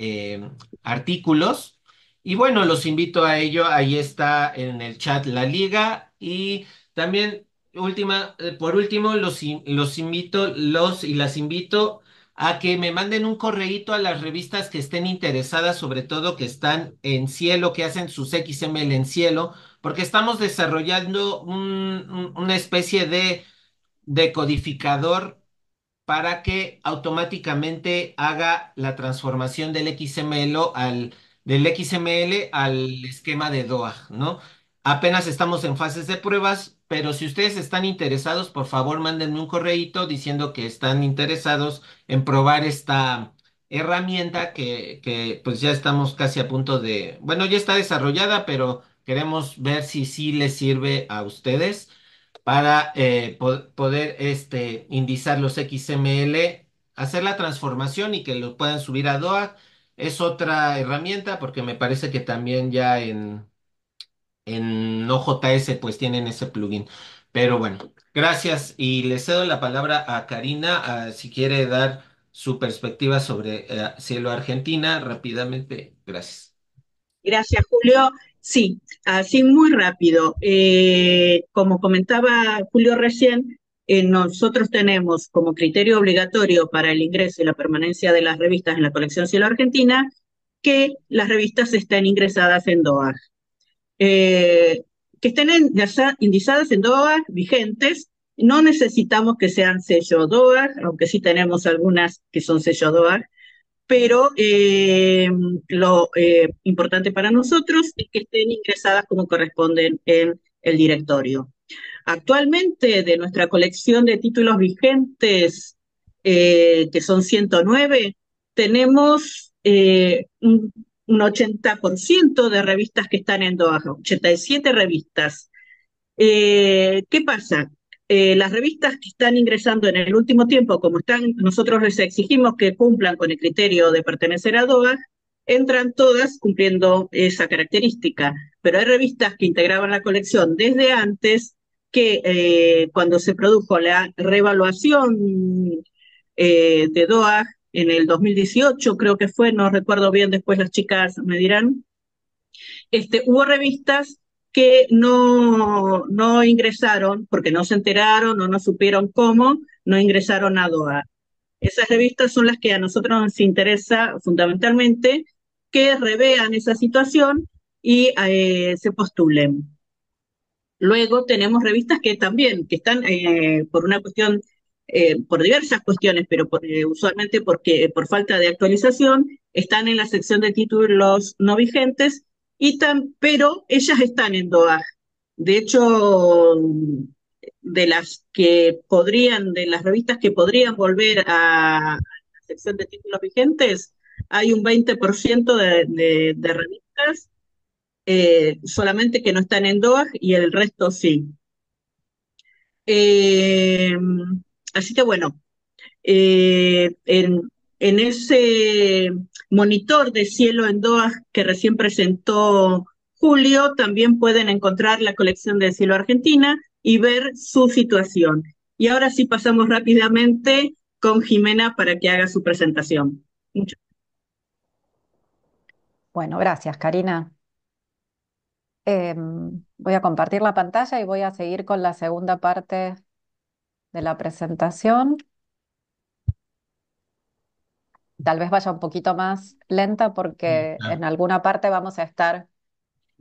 artículos. Y bueno, los invito a ello. Ahí está en el chat la liga y también última, eh, por último, los, los invito, los y las invito a que me manden un correíto a las revistas que estén interesadas, sobre todo que están en cielo, que hacen sus XML en cielo, porque estamos desarrollando una especie de decodificador para que automáticamente haga la transformación del XML al, del XML al esquema de DOA, ¿no? Apenas estamos en fases de pruebas, pero si ustedes están interesados, por favor, mándenme un correito diciendo que están interesados en probar esta herramienta que, pues ya estamos casi a punto de, bueno, ya está desarrollada, pero queremos ver si sí les sirve a ustedes para eh, poder este, indizar los XML, hacer la transformación y que lo puedan subir a DOA. Es otra herramienta porque me parece que también ya en en OJS pues tienen ese plugin. Pero bueno, gracias y le cedo la palabra a Karina si quiere dar su perspectiva sobre eh, Cielo Argentina rápidamente. Gracias. Gracias, Julio. Sí, así muy rápido. Eh, como comentaba Julio recién, eh, nosotros tenemos como criterio obligatorio para el ingreso y la permanencia de las revistas en la colección Cielo Argentina que las revistas estén ingresadas en DOAJ. Eh, que estén indizadas en DOA vigentes. No necesitamos que sean sello DOA, aunque sí tenemos algunas que son sello DOA, pero eh, lo eh, importante para nosotros es que estén ingresadas como corresponden en el directorio. Actualmente, de nuestra colección de títulos vigentes, que son 109, tenemos un un 80% de revistas que están en Doha, 87 revistas. Eh, ¿Qué pasa? Eh, las revistas que están ingresando en el último tiempo, como están, nosotros les exigimos que cumplan con el criterio de pertenecer a DOAJ, entran todas cumpliendo esa característica. Pero hay revistas que integraban la colección desde antes que eh, cuando se produjo la revaluación de DOAJ, en el 2018, creo que fue, no recuerdo bien, después las chicas me dirán, este, hubo revistas que no, no ingresaron, porque no se enteraron o no supieron cómo, no ingresaron a DOA. Esas revistas son las que a nosotros nos interesa fundamentalmente que revean esa situación y eh, se postulen. Luego tenemos revistas que también, que están eh, por una cuestión eh, por diversas cuestiones, pero eh, usualmente porque eh, por falta de actualización, están en la sección de títulos no vigentes, y tan, pero ellas están en DOA. De hecho, de las que podrían, de las revistas que podrían volver a, la sección de títulos vigentes, hay un 20% de, revistas solamente que no están en DOAG y el resto sí. Eh, Así que bueno, eh, en, ese monitor de cielo en Doha que recién presentó Julio, también pueden encontrar la colección de cielo argentina y ver su situación. Y ahora sí pasamos rápidamente con Jimena para que haga su presentación. bueno, gracias, Karina. Em, voy a compartir la pantalla y voy a seguir con la segunda parte de la presentación. Tal vez vaya un poquito más lenta porque mm, en alguna parte vamos a estar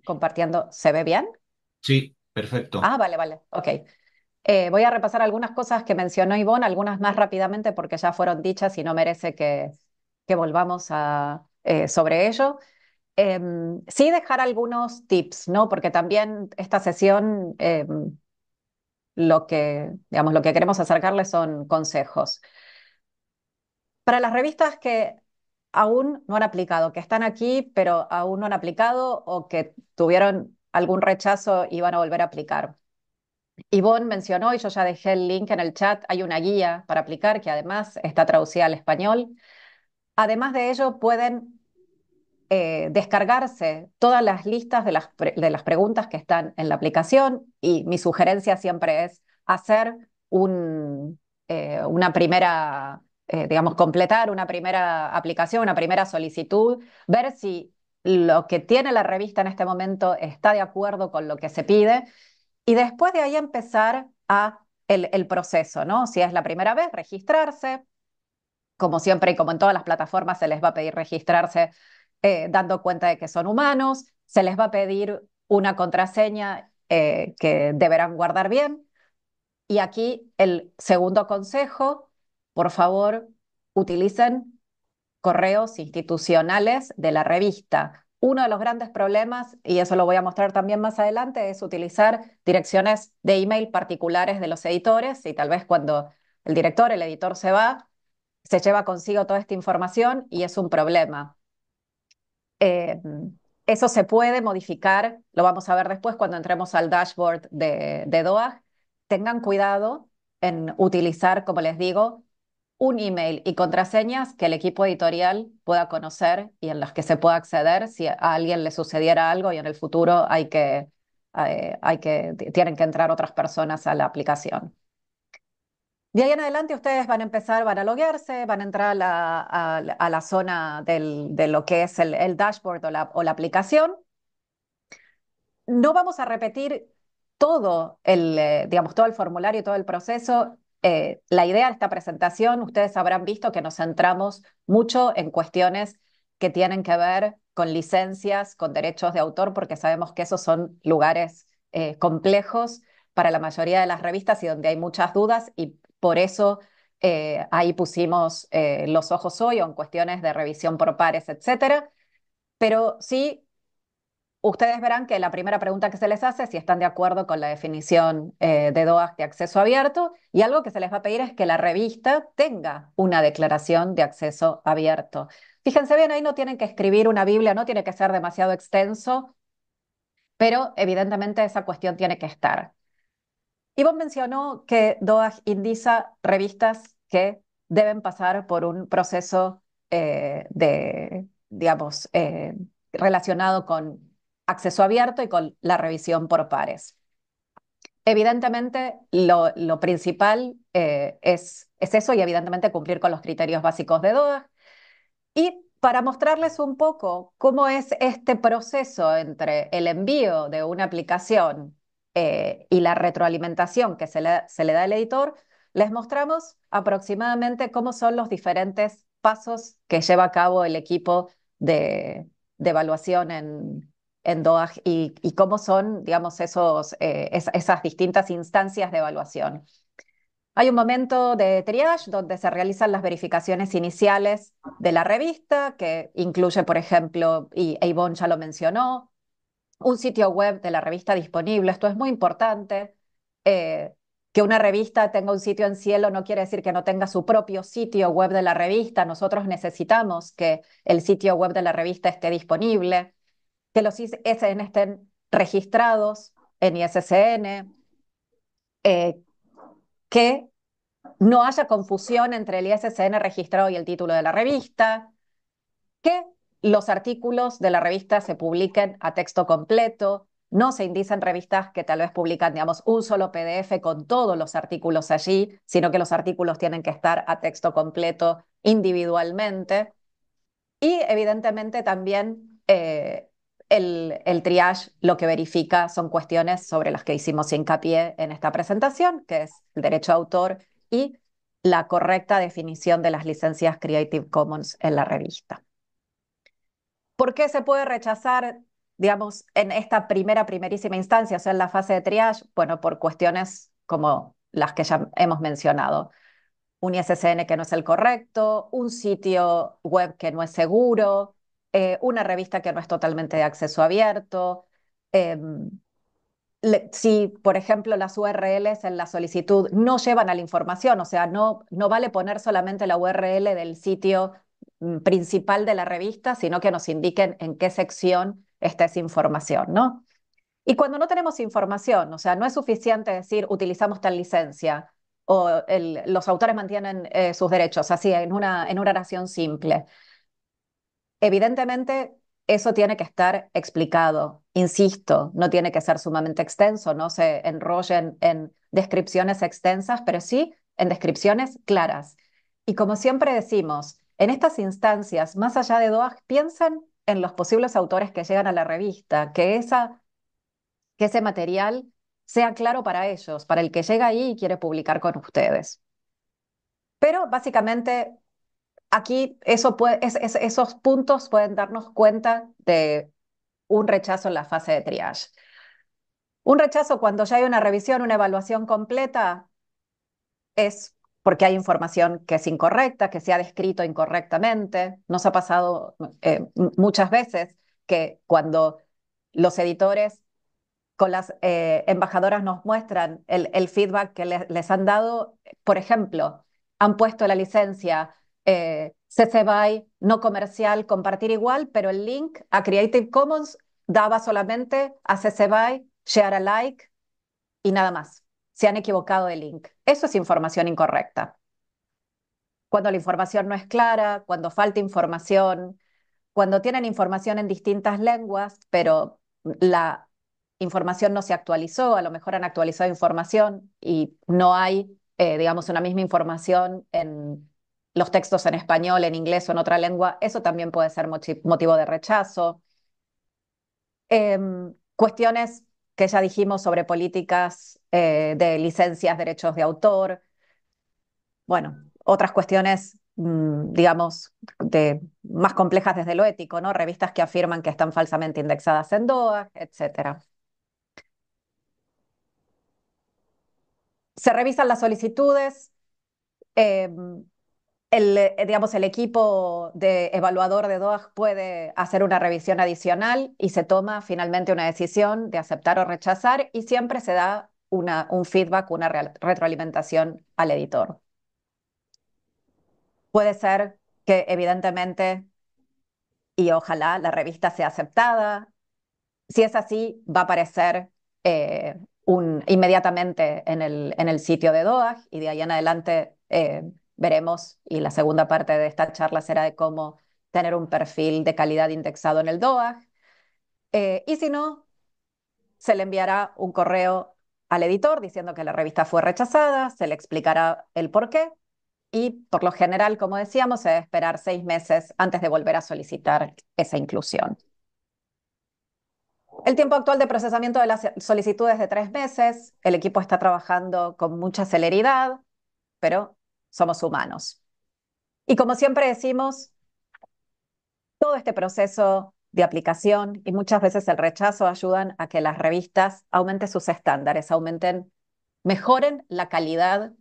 compartiendo. ¿Se ve bien? Sí, perfecto. Ah, vale, vale, ok. Eh, voy a repasar algunas cosas que mencionó Ivonne, algunas más rápidamente porque ya fueron dichas y no merece que, que volvamos a, eh, sobre ello. Em, sí dejar algunos tips, ¿no? Porque también esta sesión em, lo que, digamos, lo que queremos acercarles son consejos. Para las revistas que aún no han aplicado, que están aquí, pero aún no han aplicado o que tuvieron algún rechazo y van a volver a aplicar. Yvonne mencionó, y yo ya dejé el link en el chat, hay una guía para aplicar que además está traducida al español. Además de ello, pueden eh, descargarse todas las listas de las, de las preguntas que están en la aplicación y mi sugerencia siempre es hacer eh, una primera, eh, digamos, completar una primera aplicación, una primera solicitud, ver si lo que tiene la revista en este momento está de acuerdo con lo que se pide y después de ahí empezar a el, el proceso, ¿no? Si es la primera vez, registrarse. Como siempre y como en todas las plataformas, se les va a pedir registrarse eh, dando cuenta de que son humanos, se les va a pedir una contraseña eh, que deberán guardar bien. Y aquí el segundo consejo, por favor, utilicen correos institucionales de la revista. Uno de los grandes problemas, y eso lo voy a mostrar también más adelante, es utilizar direcciones de email particulares de los editores y tal vez cuando el director, el editor se va, se lleva consigo toda esta información y es un problema. Eh, eso se puede modificar, lo vamos a ver después cuando entremos al dashboard de, de Tengan cuidado en utilizar, como les digo, un email y contraseñas que el equipo editorial pueda conocer y en las que se pueda acceder si a alguien le sucediera algo y en el futuro hay que, eh, hay que tienen que entrar otras personas a la aplicación. De ahí en adelante ustedes van a empezar, van a loguearse, van a entrar a la, zona de lo que es el, dashboard o la, o aplicación. No vamos a repetir todo el, eh, digamos, todo el formulario, todo el proceso. Eh, la idea de esta presentación, ustedes habrán visto que nos centramos mucho en cuestiones que tienen que ver con licencias, con derechos de autor, porque sabemos que esos son lugares eh, complejos para la mayoría de las revistas y donde hay muchas dudas y por eso eh, ahí pusimos eh, los ojos hoy en cuestiones de revisión por pares, etcétera. Pero sí, ustedes verán que la primera pregunta que se les hace es si están de acuerdo con la definición eh, de DOAS de acceso abierto y algo que se les va a pedir es que la revista tenga una declaración de acceso abierto. Fíjense bien, ahí no tienen que escribir una Biblia, no tiene que ser demasiado extenso, pero evidentemente esa cuestión tiene que estar vos mencionó que DOAJ indiza revistas que deben pasar por un proceso eh, de, digamos, eh, relacionado con acceso abierto y con la revisión por pares. Evidentemente, lo, principal eh, es, es eso y evidentemente cumplir con los criterios básicos de DOAJ. Y para mostrarles un poco cómo es este proceso entre el envío de una aplicación eh, y la retroalimentación que se le, da al editor, les mostramos aproximadamente cómo son los diferentes pasos que lleva a cabo el equipo de, evaluación en, en y, cómo son, digamos, esos, eh, esas distintas instancias de evaluación. Hay un momento de triage donde se realizan las verificaciones iniciales de la revista, que incluye, por ejemplo, y Avon ya lo mencionó, un sitio web de la revista disponible. Esto es muy importante. Eh, que una revista tenga un sitio en cielo no quiere decir que no tenga su propio sitio web de la revista. Nosotros necesitamos que el sitio web de la revista esté disponible, que los ISN estén registrados en ISSN, eh, que no haya confusión entre el ISSN registrado y el título de la revista, que los artículos de la revista se publiquen a texto completo, no se indican revistas que tal vez publican, digamos, un solo PDF con todos los artículos allí, sino que los artículos tienen que estar a texto completo individualmente. Y evidentemente también eh, el, el, triage lo que verifica son cuestiones sobre las que hicimos hincapié en esta presentación, que es el derecho a autor y la correcta definición de las licencias Creative Commons en la revista. ¿Por qué se puede rechazar, digamos, en esta primera, primerísima instancia, o sea, en la fase de triage? Bueno, por cuestiones como las que ya hemos mencionado. Un ISSN que no es el correcto, un sitio web que no es seguro, eh, una revista que no es totalmente de acceso abierto. Em, si, por ejemplo, las URLs en la solicitud no llevan a la información, o sea, no, no vale poner solamente la URL del sitio Mm, principal de la revista, sino que nos indiquen en qué sección está esa información, ¿no? Y cuando no tenemos información, o sea, no es suficiente decir utilizamos tal licencia o los autores mantienen eh, sus derechos, así, en una, en una oración simple. Evidentemente, eso tiene que estar explicado, insisto, no tiene que ser sumamente extenso, no se enrollen en descripciones extensas, pero sí en descripciones claras. Y como siempre decimos, en estas instancias, más allá de Doag, piensan en los posibles autores que llegan a la revista, que, ese material sea claro para ellos, para el que llega ahí y quiere publicar con ustedes. Pero básicamente aquí esos puntos pueden darnos cuenta de un rechazo en la fase de triage. Un rechazo cuando ya hay una revisión, una evaluación completa, es porque hay información que es incorrecta, que se ha descrito incorrectamente. Nos ha pasado eh, muchas veces que cuando los editores con las eh, embajadoras nos muestran el, feedback que les han dado, por ejemplo, han puesto la licencia eh, CC BY no comercial, compartir igual, pero el link a Creative Commons daba solamente a CC BY, share alike y nada más. Se han equivocado el link. Eso es información incorrecta. Cuando la información no es clara, cuando falta información, cuando tienen información en distintas lenguas, pero la información no se actualizó, a lo mejor han actualizado información y no hay, eh, digamos, una misma información en los textos en español, en inglés o en otra lengua, eso también puede ser motivo de rechazo. Em, cuestiones que ya dijimos sobre políticas eh, de licencias, derechos de autor, bueno, otras cuestiones, mm, digamos, de, más complejas desde lo ético, ¿no? Revistas que afirman que están falsamente indexadas en DOA, etc. Se revisan las solicitudes. Em, el, eh, digamos, el equipo de evaluador de DOAJ puede hacer una revisión adicional y se toma finalmente una decisión de aceptar o rechazar y siempre se da una, un feedback, una retroalimentación al editor. Puede ser que evidentemente, y ojalá la revista sea aceptada, si es así, va a aparecer eh, un, inmediatamente en el, en el, sitio de DOAJ y de ahí en adelante... Eh, veremos, y la segunda parte de esta charla será de cómo tener un perfil de calidad indexado en el DOAG. Eh, y si no, se le enviará un correo al editor diciendo que la revista fue rechazada, se le explicará el por qué y por lo general, como decíamos, se debe esperar seis meses antes de volver a solicitar esa inclusión. El tiempo actual de procesamiento de las solicitudes de tres meses. El equipo está trabajando con mucha celeridad, pero somos humanos. Y como siempre decimos, todo este proceso de aplicación y muchas veces el rechazo ayudan a que las revistas aumenten sus estándares, aumenten, mejoren la calidad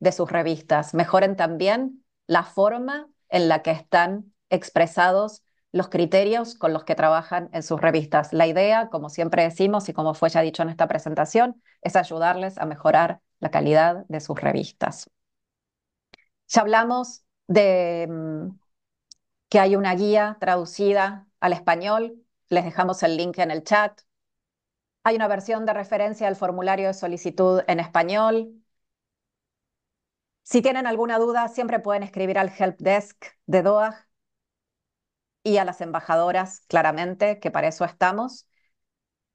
de sus revistas, mejoren también la forma en la que están expresados los criterios con los que trabajan en sus revistas. La idea, como siempre decimos y como fue ya dicho en esta presentación, es ayudarles a mejorar la calidad de sus revistas. Ya hablamos de mm, que hay una guía traducida al español, les dejamos el link en el chat. Hay una versión de referencia al formulario de solicitud en español. Si tienen alguna duda, siempre pueden escribir al help desk de DOAG y a las embajadoras, claramente, que para eso estamos.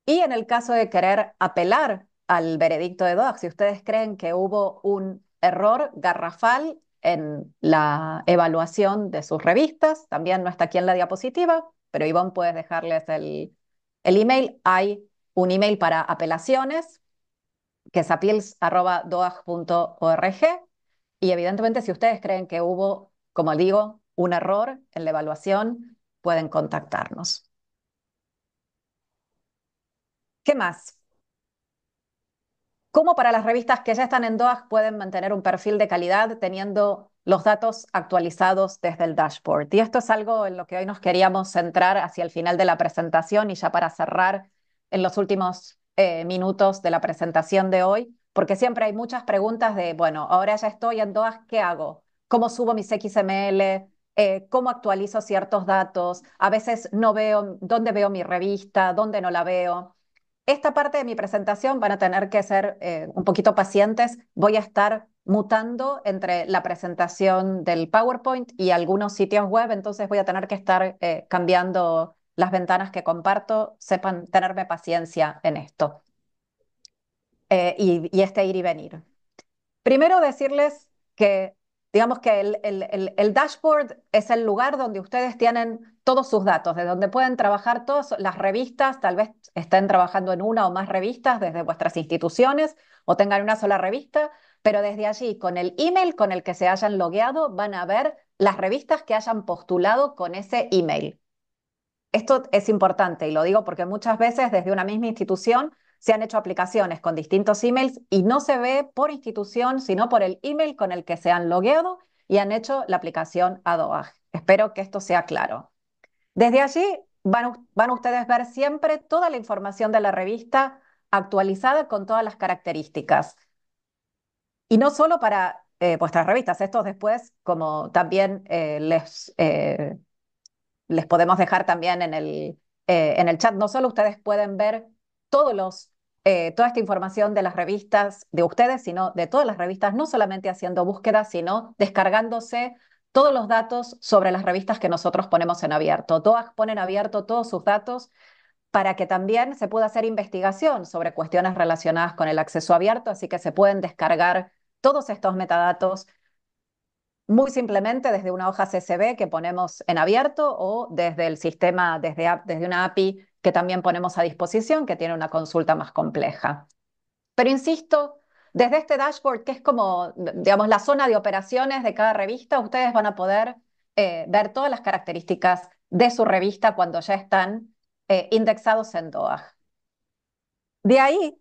Y en el caso de querer apelar al veredicto de DOAG, si ustedes creen que hubo un error garrafal en la evaluación de sus revistas. También no está aquí en la diapositiva, pero Ivonne puedes dejarles el, el email. Hay un email para apelaciones, que es appeals.doag.org. Y evidentemente, si ustedes creen que hubo, como digo, un error en la evaluación, pueden contactarnos. ¿Qué más? ¿Cómo para las revistas que ya están en DOAS pueden mantener un perfil de calidad teniendo los datos actualizados desde el dashboard. Y esto es algo en lo que hoy nos queríamos centrar hacia el final de la presentación y ya para cerrar en los últimos eh, minutos de la presentación de hoy, porque siempre hay muchas preguntas de, bueno, ahora ya estoy en DOAS, ¿qué hago? ¿Cómo subo mis XML? Eh, ¿Cómo actualizo ciertos datos? A veces no veo dónde veo mi revista, dónde no la veo esta parte de mi presentación van a tener que ser eh, un poquito pacientes. Voy a estar mutando entre la presentación del PowerPoint y algunos sitios web, entonces voy a tener que estar eh, cambiando las ventanas que comparto. Sepan tenerme paciencia en esto eh, y este ir y venir. Primero decirles que digamos que el, dashboard es el lugar donde ustedes tienen todos sus datos, de donde pueden trabajar todas las revistas, tal vez estén trabajando en una o más revistas desde vuestras instituciones o tengan una sola revista, pero desde allí, con el email con el que se hayan logueado, van a ver las revistas que hayan postulado con ese email. Esto es importante y lo digo porque muchas veces desde una misma institución se han hecho aplicaciones con distintos emails y no se ve por institución, sino por el email con el que se han logueado y han hecho la aplicación ADOAG. Espero que esto sea claro. Desde allí van, van ustedes a ver siempre toda la información de la revista actualizada con todas las características. Y no solo para eh, vuestras revistas, esto después, como también eh, les, eh, les podemos dejar también en el, en el chat, no solo ustedes pueden ver todos los, eh, toda esta información de las revistas, de ustedes, sino de todas las revistas, no solamente haciendo búsquedas, sino descargándose todos los datos sobre las revistas que nosotros ponemos en abierto. Todas ponen abierto todos sus datos para que también se pueda hacer investigación sobre cuestiones relacionadas con el acceso abierto, así que se pueden descargar todos estos metadatos muy simplemente desde una hoja CSV que ponemos en abierto o desde el sistema, desde, desde una API que también ponemos a disposición, que tiene una consulta más compleja. Pero insisto, desde este dashboard, que es como, digamos, la zona de operaciones de cada revista, ustedes van a poder eh, ver todas las características de su revista cuando ya están eh, indexados en DOAG. De ahí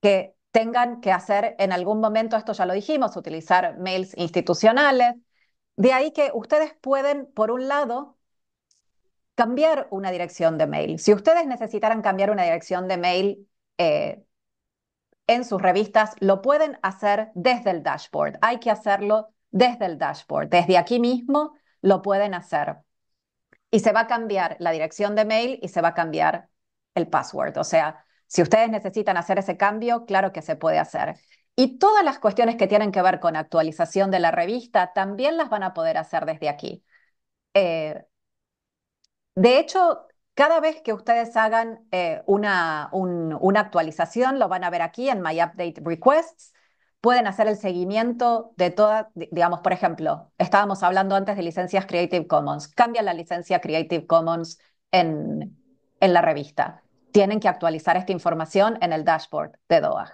que tengan que hacer en algún momento, esto ya lo dijimos, utilizar mails institucionales. De ahí que ustedes pueden, por un lado, cambiar una dirección de mail. Si ustedes necesitaran cambiar una dirección de mail eh, en sus revistas, lo pueden hacer desde el dashboard. Hay que hacerlo desde el dashboard. Desde aquí mismo lo pueden hacer. Y se va a cambiar la dirección de mail y se va a cambiar el password. O sea, si ustedes necesitan hacer ese cambio, claro que se puede hacer. Y todas las cuestiones que tienen que ver con actualización de la revista también las van a poder hacer desde aquí. Eh, de hecho, cada vez que ustedes hagan eh, una, actualización, lo van a ver aquí en My Update Requests, pueden hacer el seguimiento de toda, digamos, por ejemplo, estábamos hablando antes de licencias Creative Commons, cambian la licencia Creative Commons en, la revista. Tienen que actualizar esta información en el dashboard de DOAJ.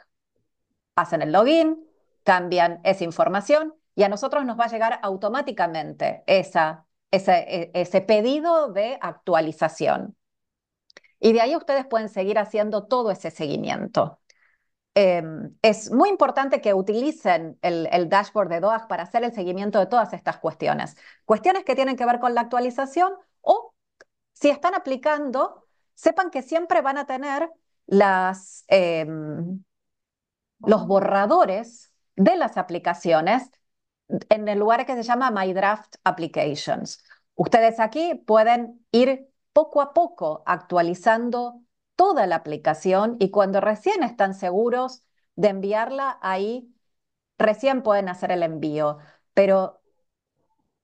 Hacen el login, cambian esa información y a nosotros nos va a llegar automáticamente esa e, ese, pedido de actualización. Y de ahí ustedes pueden seguir haciendo todo ese seguimiento. Em, es muy importante que utilicen el, dashboard de Doag para hacer el seguimiento de todas estas cuestiones. Cuestiones que tienen que ver con la actualización o si están aplicando, sepan que siempre van a tener las, em, los borradores de las aplicaciones en el lugar que se llama My Draft Applications. Ustedes aquí pueden ir poco a poco actualizando toda la aplicación y cuando recién están seguros de enviarla, ahí recién pueden hacer el envío. Pero,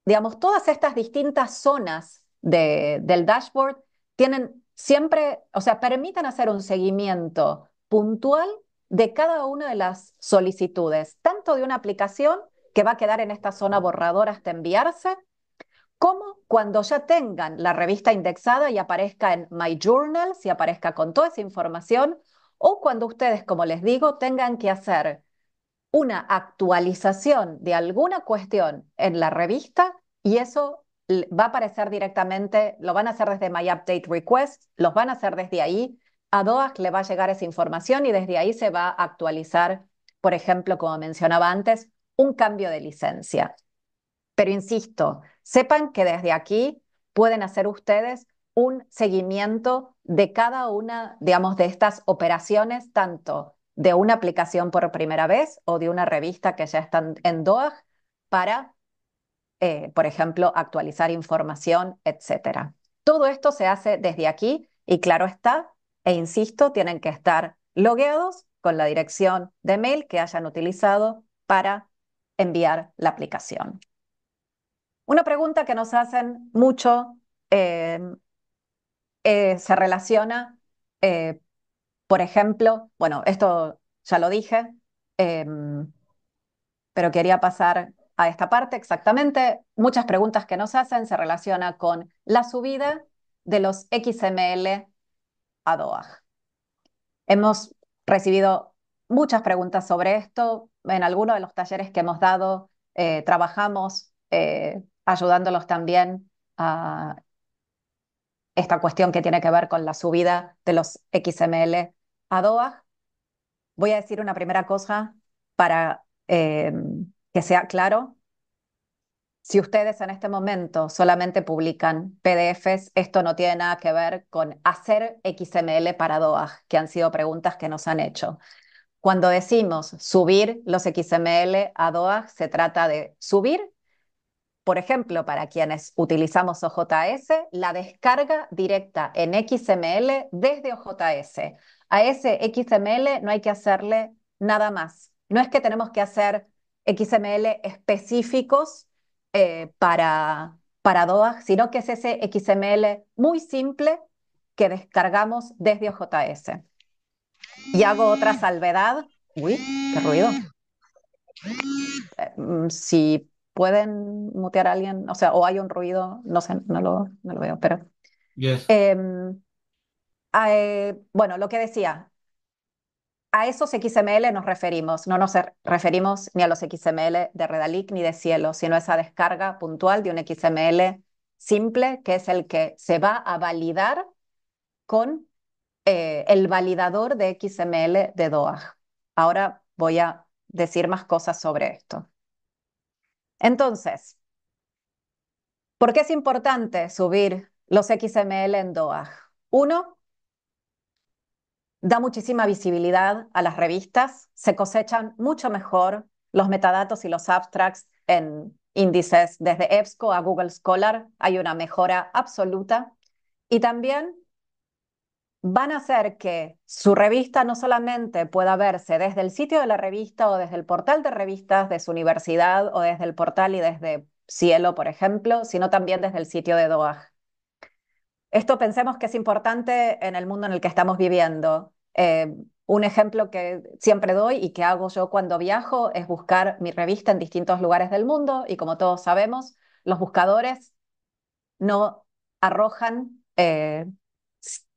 digamos, todas estas distintas zonas del dashboard tienen siempre, o sea, permiten hacer un seguimiento puntual de cada una de las solicitudes, tanto de una aplicación que va a quedar en esta zona borradora hasta enviarse, como cuando ya tengan la revista indexada y aparezca en My Journal, si aparezca con toda esa información, o cuando ustedes, como les digo, tengan que hacer una actualización de alguna cuestión en la revista y eso va a aparecer directamente, lo van a hacer desde My Update Request, los van a hacer desde ahí, a DOAS le va a llegar esa información y desde ahí se va a actualizar, por ejemplo, como mencionaba antes, un cambio de licencia. Pero insisto, sepan que desde aquí pueden hacer ustedes un seguimiento de cada una, digamos, de estas operaciones, tanto de una aplicación por primera vez o de una revista que ya están en DOAG para, eh, por ejemplo, actualizar información, etc. Todo esto se hace desde aquí y claro está, e insisto, tienen que estar logueados con la dirección de mail que hayan utilizado para enviar la aplicación. Una pregunta que nos hacen mucho em, eh, se relaciona, eh, por ejemplo, bueno, esto ya lo dije, em, pero quería pasar a esta parte exactamente. Muchas preguntas que nos hacen se relaciona con la subida de los XML a DOAJ. Hemos recibido muchas preguntas sobre esto. En algunos de los talleres que hemos dado, eh, trabajamos eh, ayudándolos también a esta cuestión que tiene que ver con la subida de los XML a DOAJ. Voy a decir una primera cosa para eh, que sea claro. Si ustedes en este momento solamente publican PDFs, esto no tiene nada que ver con hacer XML para DOAJ, que han sido preguntas que nos han hecho. Cuando decimos subir los XML a DOAG, se trata de subir, por ejemplo, para quienes utilizamos OJS, la descarga directa en XML desde OJS. A ese XML no hay que hacerle nada más. No es que tenemos que hacer XML específicos eh, para, para DOAG, sino que es ese XML muy simple que descargamos desde OJS. Y hago otra salvedad. Uy, qué ruido. Eh, mm, si pueden mutear a alguien, o sea, o hay un ruido, no sé, no lo, no lo veo, pero. Em, eh, bueno, lo que decía, a esos XML nos referimos, no nos referimos ni a los XML de Redalic ni de Cielo, sino a esa descarga puntual de un XML simple, que es el que se va a validar con eh, el validador de XML de DOAG. Ahora voy a decir más cosas sobre esto. Entonces, ¿por qué es importante subir los XML en DOAG? Uno, da muchísima visibilidad a las revistas, se cosechan mucho mejor los metadatos y los abstracts en índices desde EBSCO a Google Scholar, hay una mejora absoluta. Y también van a hacer que su revista no solamente pueda verse desde el sitio de la revista o desde el portal de revistas de su universidad o desde el portal y desde Cielo, por ejemplo, sino también desde el sitio de DOAJ. Esto pensemos que es importante en el mundo en el que estamos viviendo. Eh, un ejemplo que siempre doy y que hago yo cuando viajo es buscar mi revista en distintos lugares del mundo y como todos sabemos, los buscadores no arrojan eh,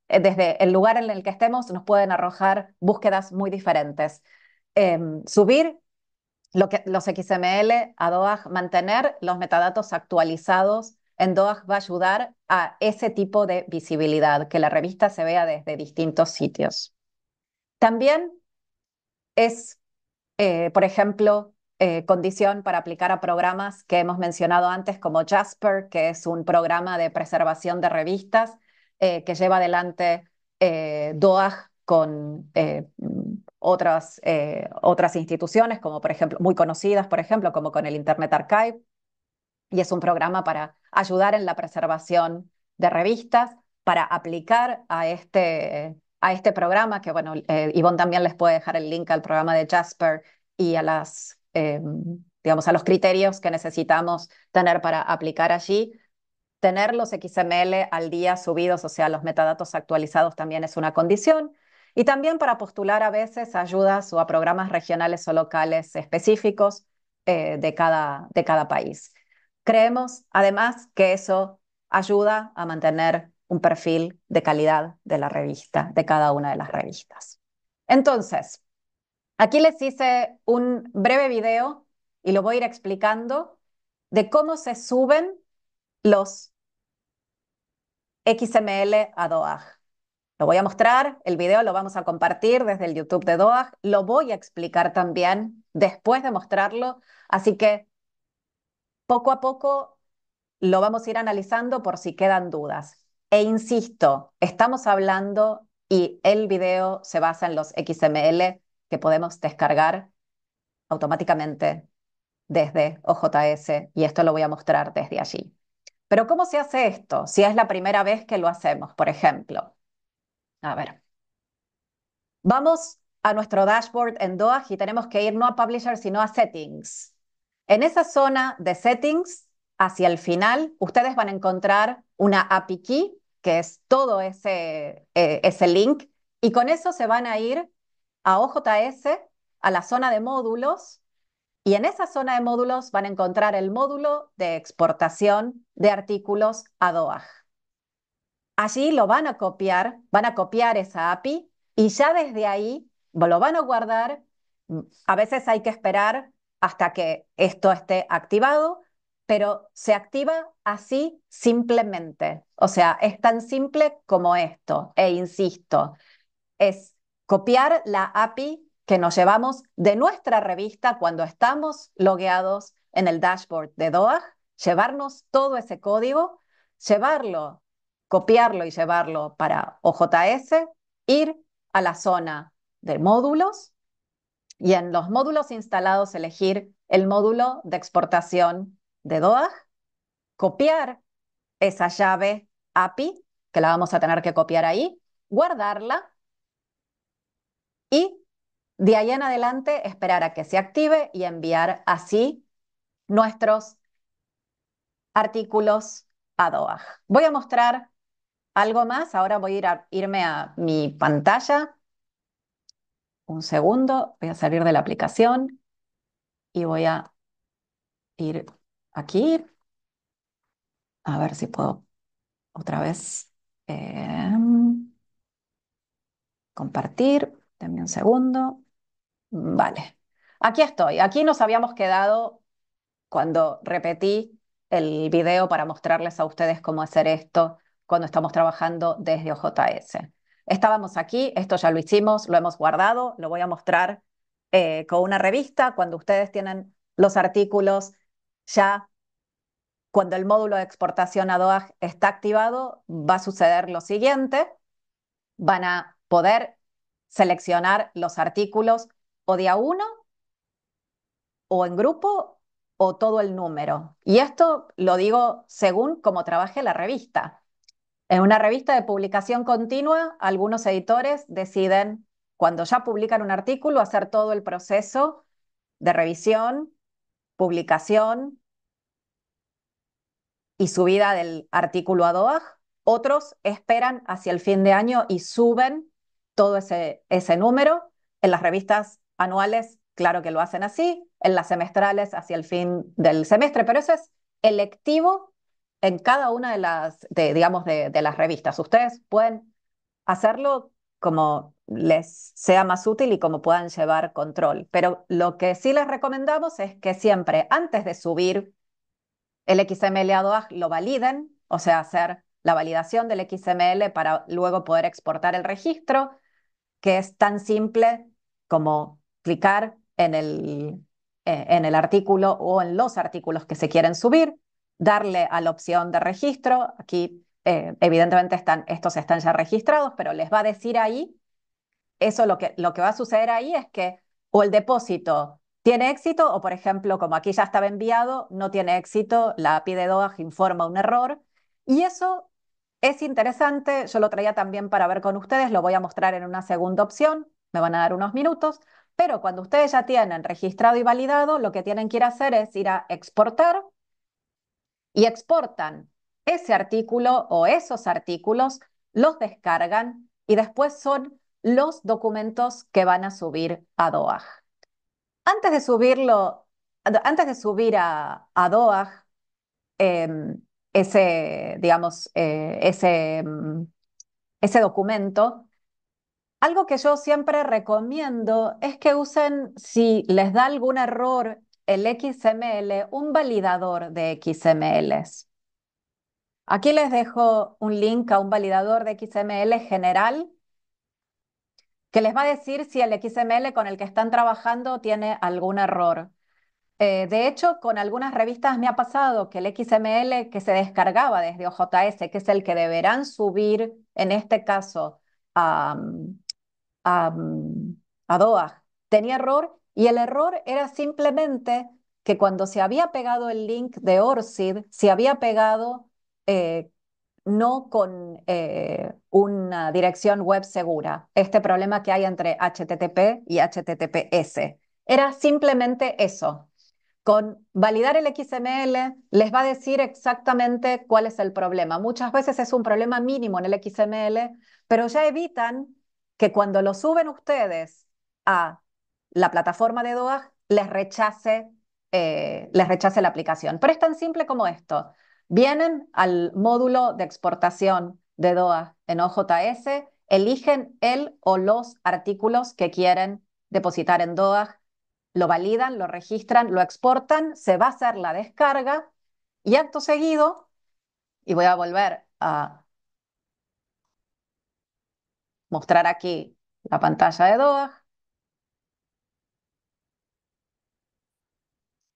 eh, desde el lugar en el que estemos, nos pueden arrojar búsquedas muy diferentes. Em, subir los XML a DOAG, mantener los metadatos actualizados en DOAG va a ayudar a ese tipo de visibilidad, que la revista se vea desde distintos sitios. También es, eh, por ejemplo, eh, condición para aplicar a programas que hemos mencionado antes, como Jasper, que es un programa de preservación de revistas, eh, que lleva adelante eh, DOAJ con eh, otras, eh, otras instituciones, como por ejemplo, muy conocidas, por ejemplo, como con el Internet Archive, y es un programa para ayudar en la preservación de revistas, para aplicar a este, a este programa, que bueno, Ivonne también les puede dejar el link al programa de Jasper y a las digamos, a los criterios que necesitamos tener para aplicar allí tener los XML al día subidos, o sea, los metadatos actualizados también es una condición. Y también para postular a veces ayudas o a programas regionales o locales específicos eh, de, cada, de cada país. Creemos, además, que eso ayuda a mantener un perfil de calidad de la revista, de cada una de las revistas. Entonces, aquí les hice un breve video y lo voy a ir explicando de cómo se suben los XML a DOAJ. Lo voy a mostrar, el video lo vamos a compartir desde el YouTube de DOAJ, lo voy a explicar también después de mostrarlo, así que poco a poco lo vamos a ir analizando por si quedan dudas. E insisto, estamos hablando y el video se basa en los XML que podemos descargar automáticamente desde OJS y esto lo voy a mostrar desde allí. Pero ¿cómo se hace esto si es la primera vez que lo hacemos, por ejemplo? A ver. Vamos a nuestro dashboard en Doag y tenemos que ir no a Publisher, sino a Settings. En esa zona de Settings, hacia el final, ustedes van a encontrar una API Key, que es todo ese, eh, ese link, y con eso se van a ir a OJS, a la zona de módulos, y en esa zona de módulos van a encontrar el módulo de exportación de artículos a DOAJ. Allí lo van a copiar, van a copiar esa API y ya desde ahí lo van a guardar. A veces hay que esperar hasta que esto esté activado, pero se activa así simplemente. O sea, es tan simple como esto. E insisto, es copiar la API que nos llevamos de nuestra revista cuando estamos logueados en el dashboard de DOAG, llevarnos todo ese código, llevarlo, copiarlo y llevarlo para OJS, ir a la zona de módulos y en los módulos instalados elegir el módulo de exportación de DOAG, copiar esa llave API, que la vamos a tener que copiar ahí, guardarla y de ahí en adelante esperar a que se active y enviar así nuestros artículos a DOAJ. Voy a mostrar algo más. Ahora voy a, irme a mi pantalla. Un segundo, voy a salir de la aplicación y voy a ir aquí. A ver si puedo otra vez eh, compartir. Dame un segundo. Vale. Aquí estoy. Aquí nos habíamos quedado cuando repetí el video para mostrarles a ustedes cómo hacer esto cuando estamos trabajando desde OJS. Estábamos aquí, esto ya lo hicimos, lo hemos guardado, lo voy a mostrar eh, con una revista cuando ustedes tienen los artículos ya. Cuando el módulo de exportación a DOAJ está activado, va a suceder lo siguiente. Van a poder seleccionar los artículos o de uno, o en grupo, o todo el número. Y esto lo digo según cómo trabaje la revista. En una revista de publicación continua, algunos editores deciden, cuando ya publican un artículo, hacer todo el proceso de revisión, publicación y subida del artículo a DOAJ. Otros esperan hacia el fin de año y suben todo ese, ese número. En las revistas anuales, claro que lo hacen así, en las semestrales hacia el fin del semestre, pero eso es electivo en cada una de las, digamos, de, las revistas. Ustedes pueden hacerlo como les sea más útil y como puedan llevar control. Pero lo que sí les recomendamos es que siempre antes de subir el XML a DOAG lo validen, o sea, hacer la validación del XML para luego poder exportar el registro, que es tan simple como clicar en el, e, en el artículo o en los artículos que se quieren subir, darle a la opción de registro. Aquí eh, evidentemente están, estos están ya registrados, pero les va a decir ahí, eso lo que, lo que va a suceder ahí es que o el depósito tiene éxito o, por ejemplo, como aquí ya estaba enviado, no tiene éxito, la API de DOAG informa un error. Y eso es interesante, yo lo traía también para ver con ustedes, lo voy a mostrar en una segunda opción, me van a dar unos minutos, pero cuando ustedes ya tienen registrado y validado, lo que tienen que ir a hacer es ir a exportar y exportan ese artículo o esos artículos, los descargan y después son los documentos que van a subir a DOAJ. Antes de subirlo, antes de subir a, DOAJ em, ese, digamos, eh, ese, mm, ese documento, algo que yo siempre recomiendo es que usen, si les da algún error el XML, un validador de XMLs. Aquí les dejo un link a un validador de XML general que les va a decir si el XML con el que están trabajando tiene algún error. Eh, de hecho, con algunas revistas me ha pasado que el XML que se descargaba desde OJS, que es el que deberán subir en este caso a, a, Doa Tenía error y el error era simplemente que cuando se había pegado el link de Orsid, se había pegado eh, no con eh, una dirección web segura, este problema que hay entre HTTP y HTTPS. Era simplemente eso. Con validar el XML les va a decir exactamente cuál es el problema. Muchas veces es un problema mínimo en el XML, pero ya evitan que cuando lo suben ustedes a la plataforma de DOAG, les rechace, eh, les rechace la aplicación. Pero es tan simple como esto. Vienen al módulo de exportación de DOA en OJS, eligen el o los artículos que quieren depositar en DOA, lo validan, lo registran, lo exportan, se va a hacer la descarga y acto seguido, y voy a volver a mostrar aquí la pantalla de DOAG.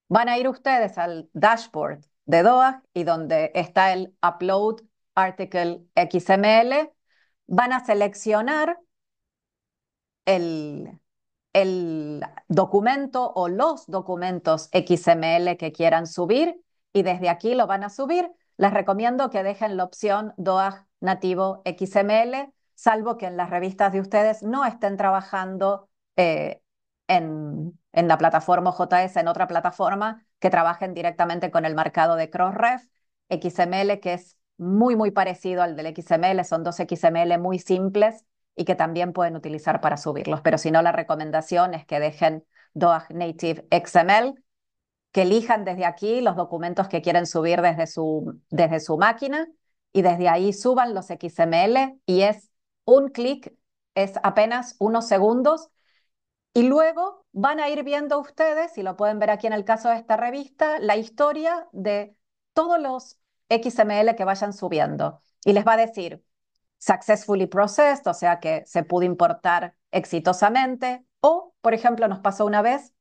Van a ir ustedes al dashboard de DOAG y donde está el Upload Article XML, van a seleccionar el, el documento o los documentos XML que quieran subir y desde aquí lo van a subir. Les recomiendo que dejen la opción DOAG nativo XML salvo que en las revistas de ustedes no estén trabajando eh, en, la plataforma JS, en otra plataforma, que trabajen directamente con el mercado de Crossref, XML, que es muy, muy parecido al del XML, son dos XML muy simples y que también pueden utilizar para subirlos. Pero si no, la recomendación es que dejen DOAG Native XML, que elijan desde aquí los documentos que quieren subir desde su, desde su máquina y desde ahí suban los XML y es un clic es apenas unos segundos y luego van a ir viendo ustedes, y lo pueden ver aquí en el caso de esta revista, la historia de todos los XML que vayan subiendo. Y les va a decir successfully processed, o sea que se pudo importar exitosamente, o, por ejemplo, nos pasó una vez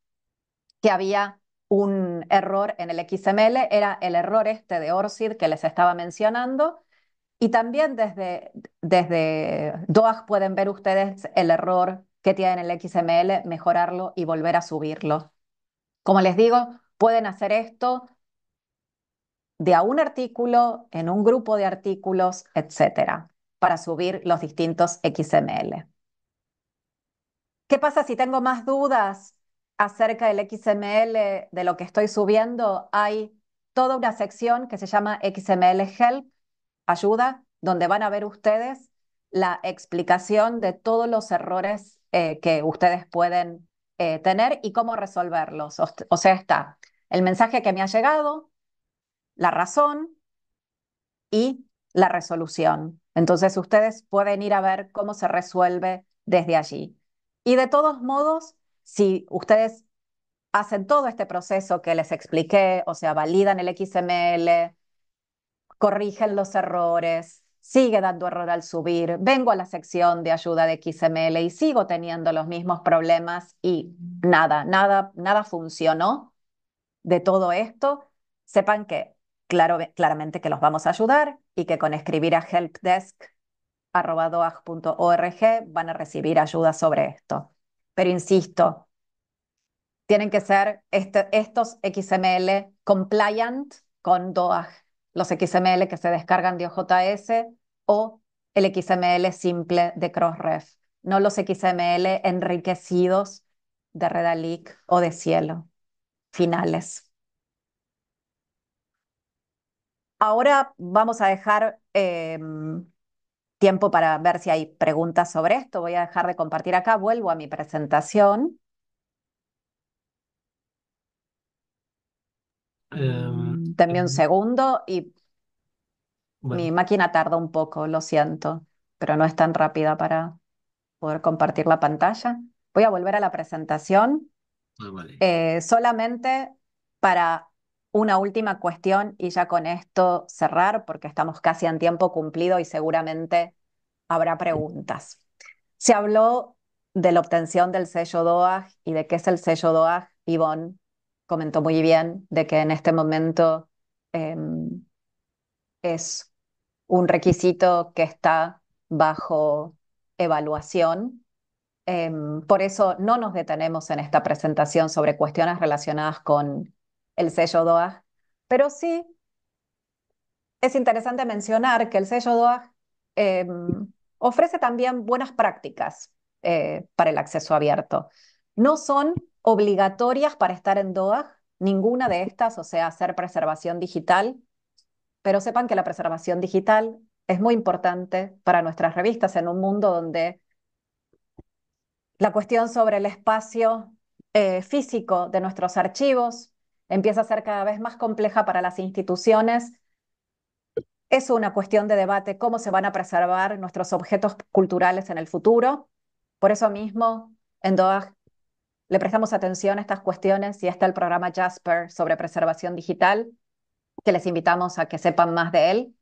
que había un error en el XML, era el error este de ORCID que les estaba mencionando, y también desde, desde DOAG pueden ver ustedes el error que tiene el XML, mejorarlo y volver a subirlo. Como les digo, pueden hacer esto de a un artículo, en un grupo de artículos, etcétera, para subir los distintos XML. ¿Qué pasa si tengo más dudas acerca del XML de lo que estoy subiendo? Hay toda una sección que se llama XML Help ayuda, donde van a ver ustedes la explicación de todos los errores eh, que ustedes pueden eh, tener y cómo resolverlos. o sea, está el mensaje que me ha llegado, la razón y la resolución. Entonces ustedes pueden ir a ver cómo se resuelve desde allí. Y de todos modos, si ustedes hacen todo este proceso que les expliqué, o sea, validan el XML, corrigen los errores, sigue dando error al subir, vengo a la sección de ayuda de XML y sigo teniendo los mismos problemas y nada, nada, nada funcionó de todo esto, sepan que claro, claramente que los vamos a ayudar y que con escribir a helpdesk.org van a recibir ayuda sobre esto. Pero insisto, tienen que ser este, estos XML compliant con DOAG los XML que se descargan de OJS o el XML simple de Crossref, no los XML enriquecidos de Redalic o de Cielo, finales. Ahora vamos a dejar em, tiempo para ver si hay preguntas sobre esto. Voy a dejar de compartir acá, vuelvo a mi presentación. Em, denme un segundo y mi máquina tarda un poco, lo siento, pero no es tan rápida para poder compartir la pantalla. Voy a volver a la presentación. Ah, eh, solamente para una última cuestión y ya con esto cerrar porque estamos casi en tiempo cumplido y seguramente habrá preguntas. Se habló de la obtención del sello DOAG y de qué es el sello DOAG, Ivonne, comentó muy bien de que en este momento em, es un requisito que está bajo evaluación. Em, por eso no nos detenemos en esta presentación sobre cuestiones relacionadas con el sello DOAJ, pero sí es interesante mencionar que el sello DOAJ em, ofrece también buenas prácticas eh, para el acceso abierto. No son obligatorias para estar en DOAG, ninguna de estas, o sea, hacer preservación digital, pero sepan que la preservación digital es muy importante para nuestras revistas en un mundo donde la cuestión sobre el espacio eh, físico de nuestros archivos empieza a ser cada vez más compleja para las instituciones. Es una cuestión de debate cómo se van a preservar nuestros objetos culturales en el futuro. Por eso mismo, en DOAG le prestamos atención a estas cuestiones y está el programa Jasper sobre preservación digital, que les invitamos a que sepan más de él.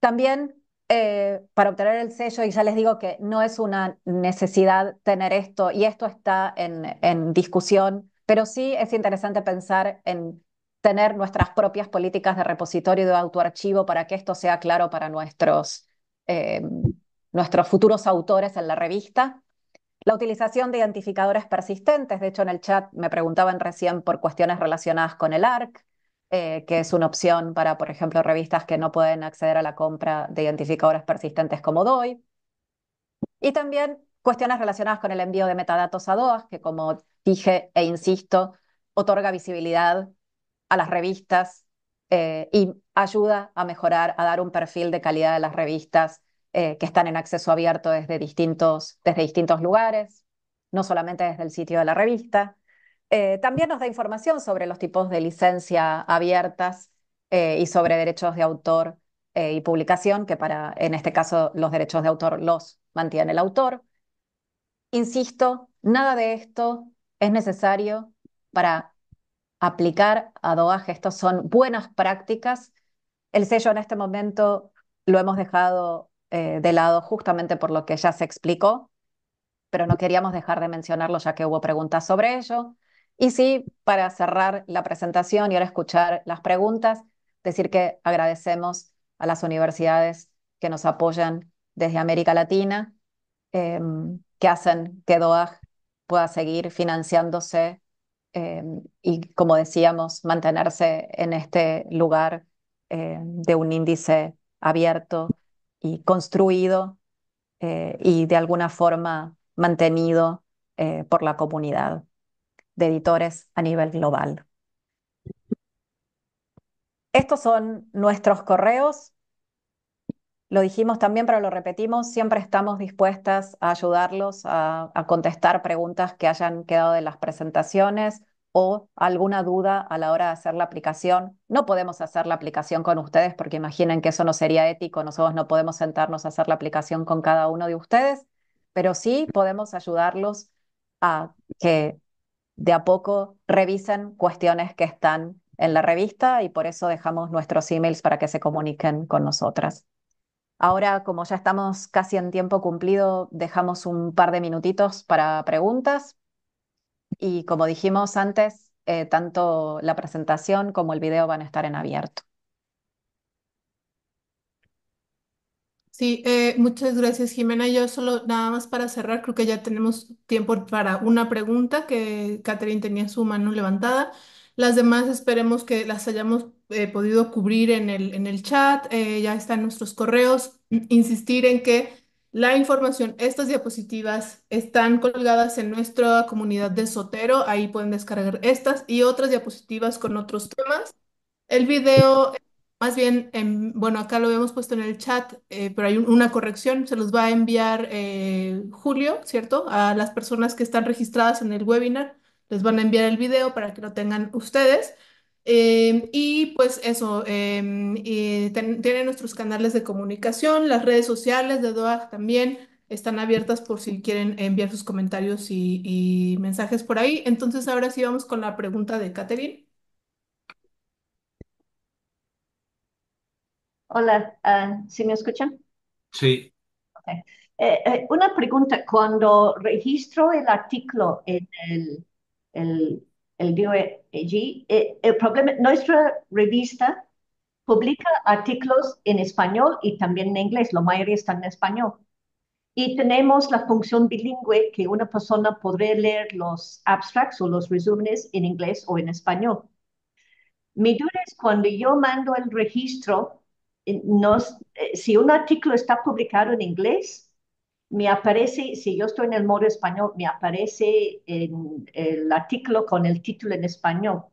También eh, para obtener el sello, y ya les digo que no es una necesidad tener esto, y esto está en, discusión, pero sí es interesante pensar en tener nuestras propias políticas de repositorio de autoarchivo para que esto sea claro para nuestros, eh, nuestros futuros autores en la revista. La utilización de identificadores persistentes, de hecho en el chat me preguntaban recién por cuestiones relacionadas con el ARC, eh, que es una opción para, por ejemplo, revistas que no pueden acceder a la compra de identificadores persistentes como DOI. Y también cuestiones relacionadas con el envío de metadatos a DOAS, que como dije e insisto, otorga visibilidad a las revistas eh, y ayuda a mejorar, a dar un perfil de calidad de las revistas eh, que están en acceso abierto desde distintos, desde distintos lugares, no solamente desde el sitio de la revista. Eh, también nos da información sobre los tipos de licencia abiertas eh, y sobre derechos de autor y publicación, que para, en este caso, los derechos de autor los mantiene el autor. Insisto, nada de esto es necesario para aplicar a DOAJ. Estas son buenas prácticas. El sello en este momento lo hemos dejado eh, de lado justamente por lo que ya se explicó, pero no queríamos dejar de mencionarlo ya que hubo preguntas sobre ello. Y sí, para cerrar la presentación y ahora escuchar las preguntas, decir que agradecemos a las universidades que nos apoyan desde América Latina, eh, que hacen que DOAJ pueda seguir financiándose eh, y, como decíamos, mantenerse en este lugar de un índice abierto y construido eh, y de alguna forma mantenido eh, por la comunidad de editores a nivel global. Estos son nuestros correos. Lo dijimos también, pero lo repetimos, siempre estamos dispuestas a ayudarlos a, a contestar preguntas que hayan quedado de las presentaciones o alguna duda a la hora de hacer la aplicación. No podemos hacer la aplicación con ustedes porque imaginen que eso no sería ético, nosotros no podemos sentarnos a hacer la aplicación con cada uno de ustedes, pero sí podemos ayudarlos a que de a poco revisen cuestiones que están en la revista y por eso dejamos nuestros emails para que se comuniquen con nosotras. Ahora, como ya estamos casi en tiempo cumplido, dejamos un par de minutitos para preguntas. Y como dijimos antes, eh, tanto la presentación como el video van a estar en abierto. Sí, eh, muchas gracias, Jimena. Yo solo, nada más para cerrar, creo que ya tenemos tiempo para una pregunta que Catherine tenía su mano levantada. Las demás esperemos que las hayamos eh, podido cubrir en el, en el chat. ya están nuestros correos. Insistir en que la información, estas diapositivas están colgadas en nuestra comunidad de Sotero. Ahí pueden descargar estas y otras diapositivas con otros temas. El video, más bien, em, bueno, acá lo hemos puesto en el chat, eh, pero hay una corrección. Se los va a enviar eh, Julio, ¿cierto? A las personas que están registradas en el webinar. Les van a enviar el video para que lo tengan ustedes. Em, y pues eso, em, tienen nuestros canales de comunicación, las redes sociales de DOAG también están abiertas por si quieren enviar sus comentarios y, mensajes por ahí. Entonces ahora sí vamos con la pregunta de Katherine. Hola, ah, ¿sí me escuchan? Sí. Eh, eh, una pregunta, cuando registro el artículo en el el DOE allí. E, e, el problema, nuestra revista publica artículos en español y también en inglés, la mayoría están en español. Y tenemos la función bilingüe que una persona podrá leer los abstracts o los resúmenes en inglés o en español. Mi duda es cuando yo mando el registro, eh, nos, eh, si un artículo está publicado en inglés, me aparece, si yo estoy en el modo español, me aparece en el artículo con el título en español.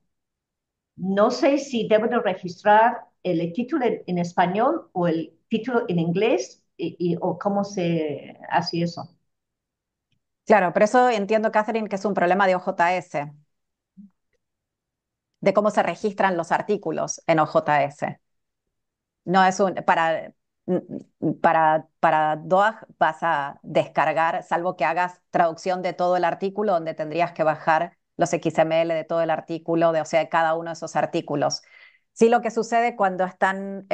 No sé si debo registrar el título en, español o el título en inglés y, o cómo se hace eso. Claro, pero eso entiendo, Catherine, que es un problema de OJS, de cómo se registran los artículos en OJS. No es un, para, Mm, para, para DOAG vas a descargar, salvo que hagas traducción de todo el artículo, donde tendrías que bajar los XML de todo el artículo, de, o sea, de cada uno de esos artículos. Sí, lo que sucede cuando están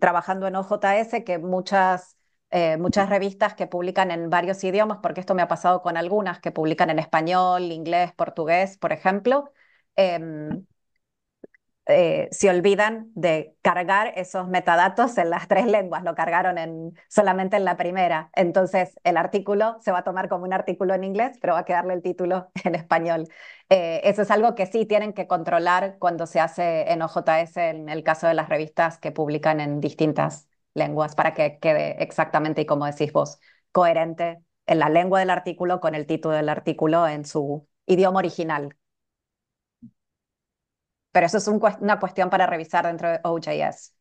trabajando en OJS, que muchas, eh, muchas revistas que publican en varios idiomas, porque esto me ha pasado con algunas que publican en español, inglés, portugués, por ejemplo, eh, eh, se olvidan de cargar esos metadatos en las tres lenguas, lo cargaron en, solamente en la primera. Entonces el artículo se va a tomar como un artículo en inglés, pero va a quedarle el título en español. Eh, eso es algo que sí tienen que controlar cuando se hace en OJS, en el caso de las revistas que publican en distintas lenguas, para que quede exactamente, y como decís vos, coherente en la lengua del artículo con el título del artículo en su idioma original, pero eso es una cuestión para revisar dentro de OJS.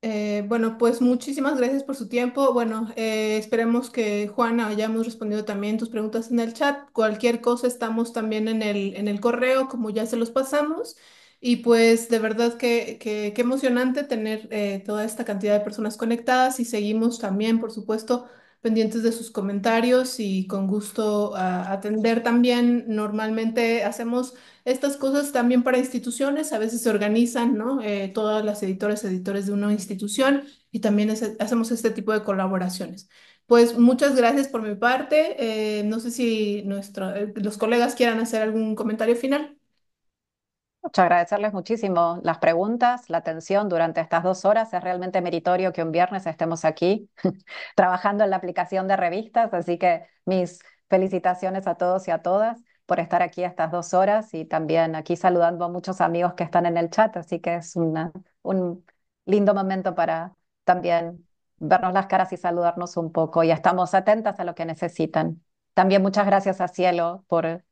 Eh, bueno, pues muchísimas gracias por su tiempo. Bueno, eh, esperemos que Juana hayamos respondido también tus preguntas en el chat. Cualquier cosa estamos también en el, en el correo, como ya se los pasamos. Y pues de verdad que, que, emocionante tener eh, toda esta cantidad de personas conectadas y seguimos también, por supuesto, pendientes de sus comentarios y con gusto ah, atender también. Normalmente hacemos estas cosas también para instituciones, a veces se organizan, ¿no? Eh, todas las editoras, editores de una institución y también hacemos este tipo de colaboraciones. Pues muchas gracias por mi parte. Eh, no sé si nuestro, eh, los colegas quieran hacer algún comentario final. Mucho agradecerles muchísimo las preguntas, la atención durante estas dos horas. Es realmente meritorio que un viernes estemos aquí trabajando en la aplicación de revistas, así que mis felicitaciones a todos y a todas por estar aquí estas dos horas y también aquí saludando a muchos amigos que están en el chat, así que es un lindo momento para también vernos las caras y saludarnos un poco y estamos atentas a lo que necesitan. También muchas gracias a Cielo por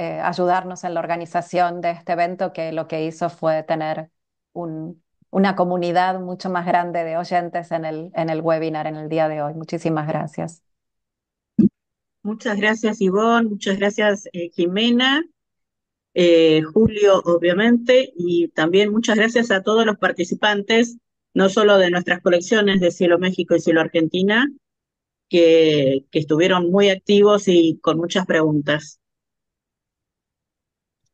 eh, ayudarnos en la organización de este evento, que lo que hizo fue tener una comunidad mucho más grande de oyentes en el, en el webinar en el día de hoy. Muchísimas gracias. Muchas gracias, Ivonne. Muchas gracias, eh, Jimena. Eh, Julio, obviamente, y también muchas gracias a todos los participantes, no solo de nuestras colecciones de Cielo México y Cielo Argentina, que estuvieron muy activos y con muchas preguntas.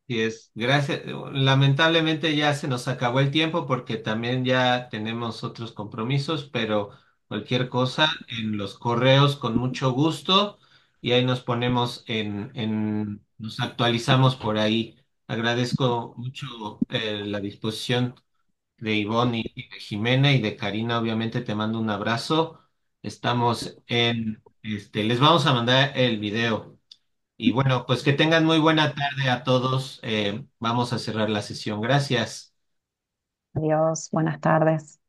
Y es, gracias. Lamentablemente ya se nos acabó el tiempo porque también ya tenemos otros compromisos, pero cualquier cosa en los correos con mucho gusto y ahí nos ponemos en, en nos actualizamos por ahí. Agradezco mucho eh, la disposición de Ivonne y, de Jimena y de Karina. Obviamente te mando un abrazo. Estamos en, este, les vamos a mandar el video. Y bueno, pues que tengan muy buena tarde a todos. Eh, vamos a cerrar la sesión. Gracias. Adiós, buenas tardes.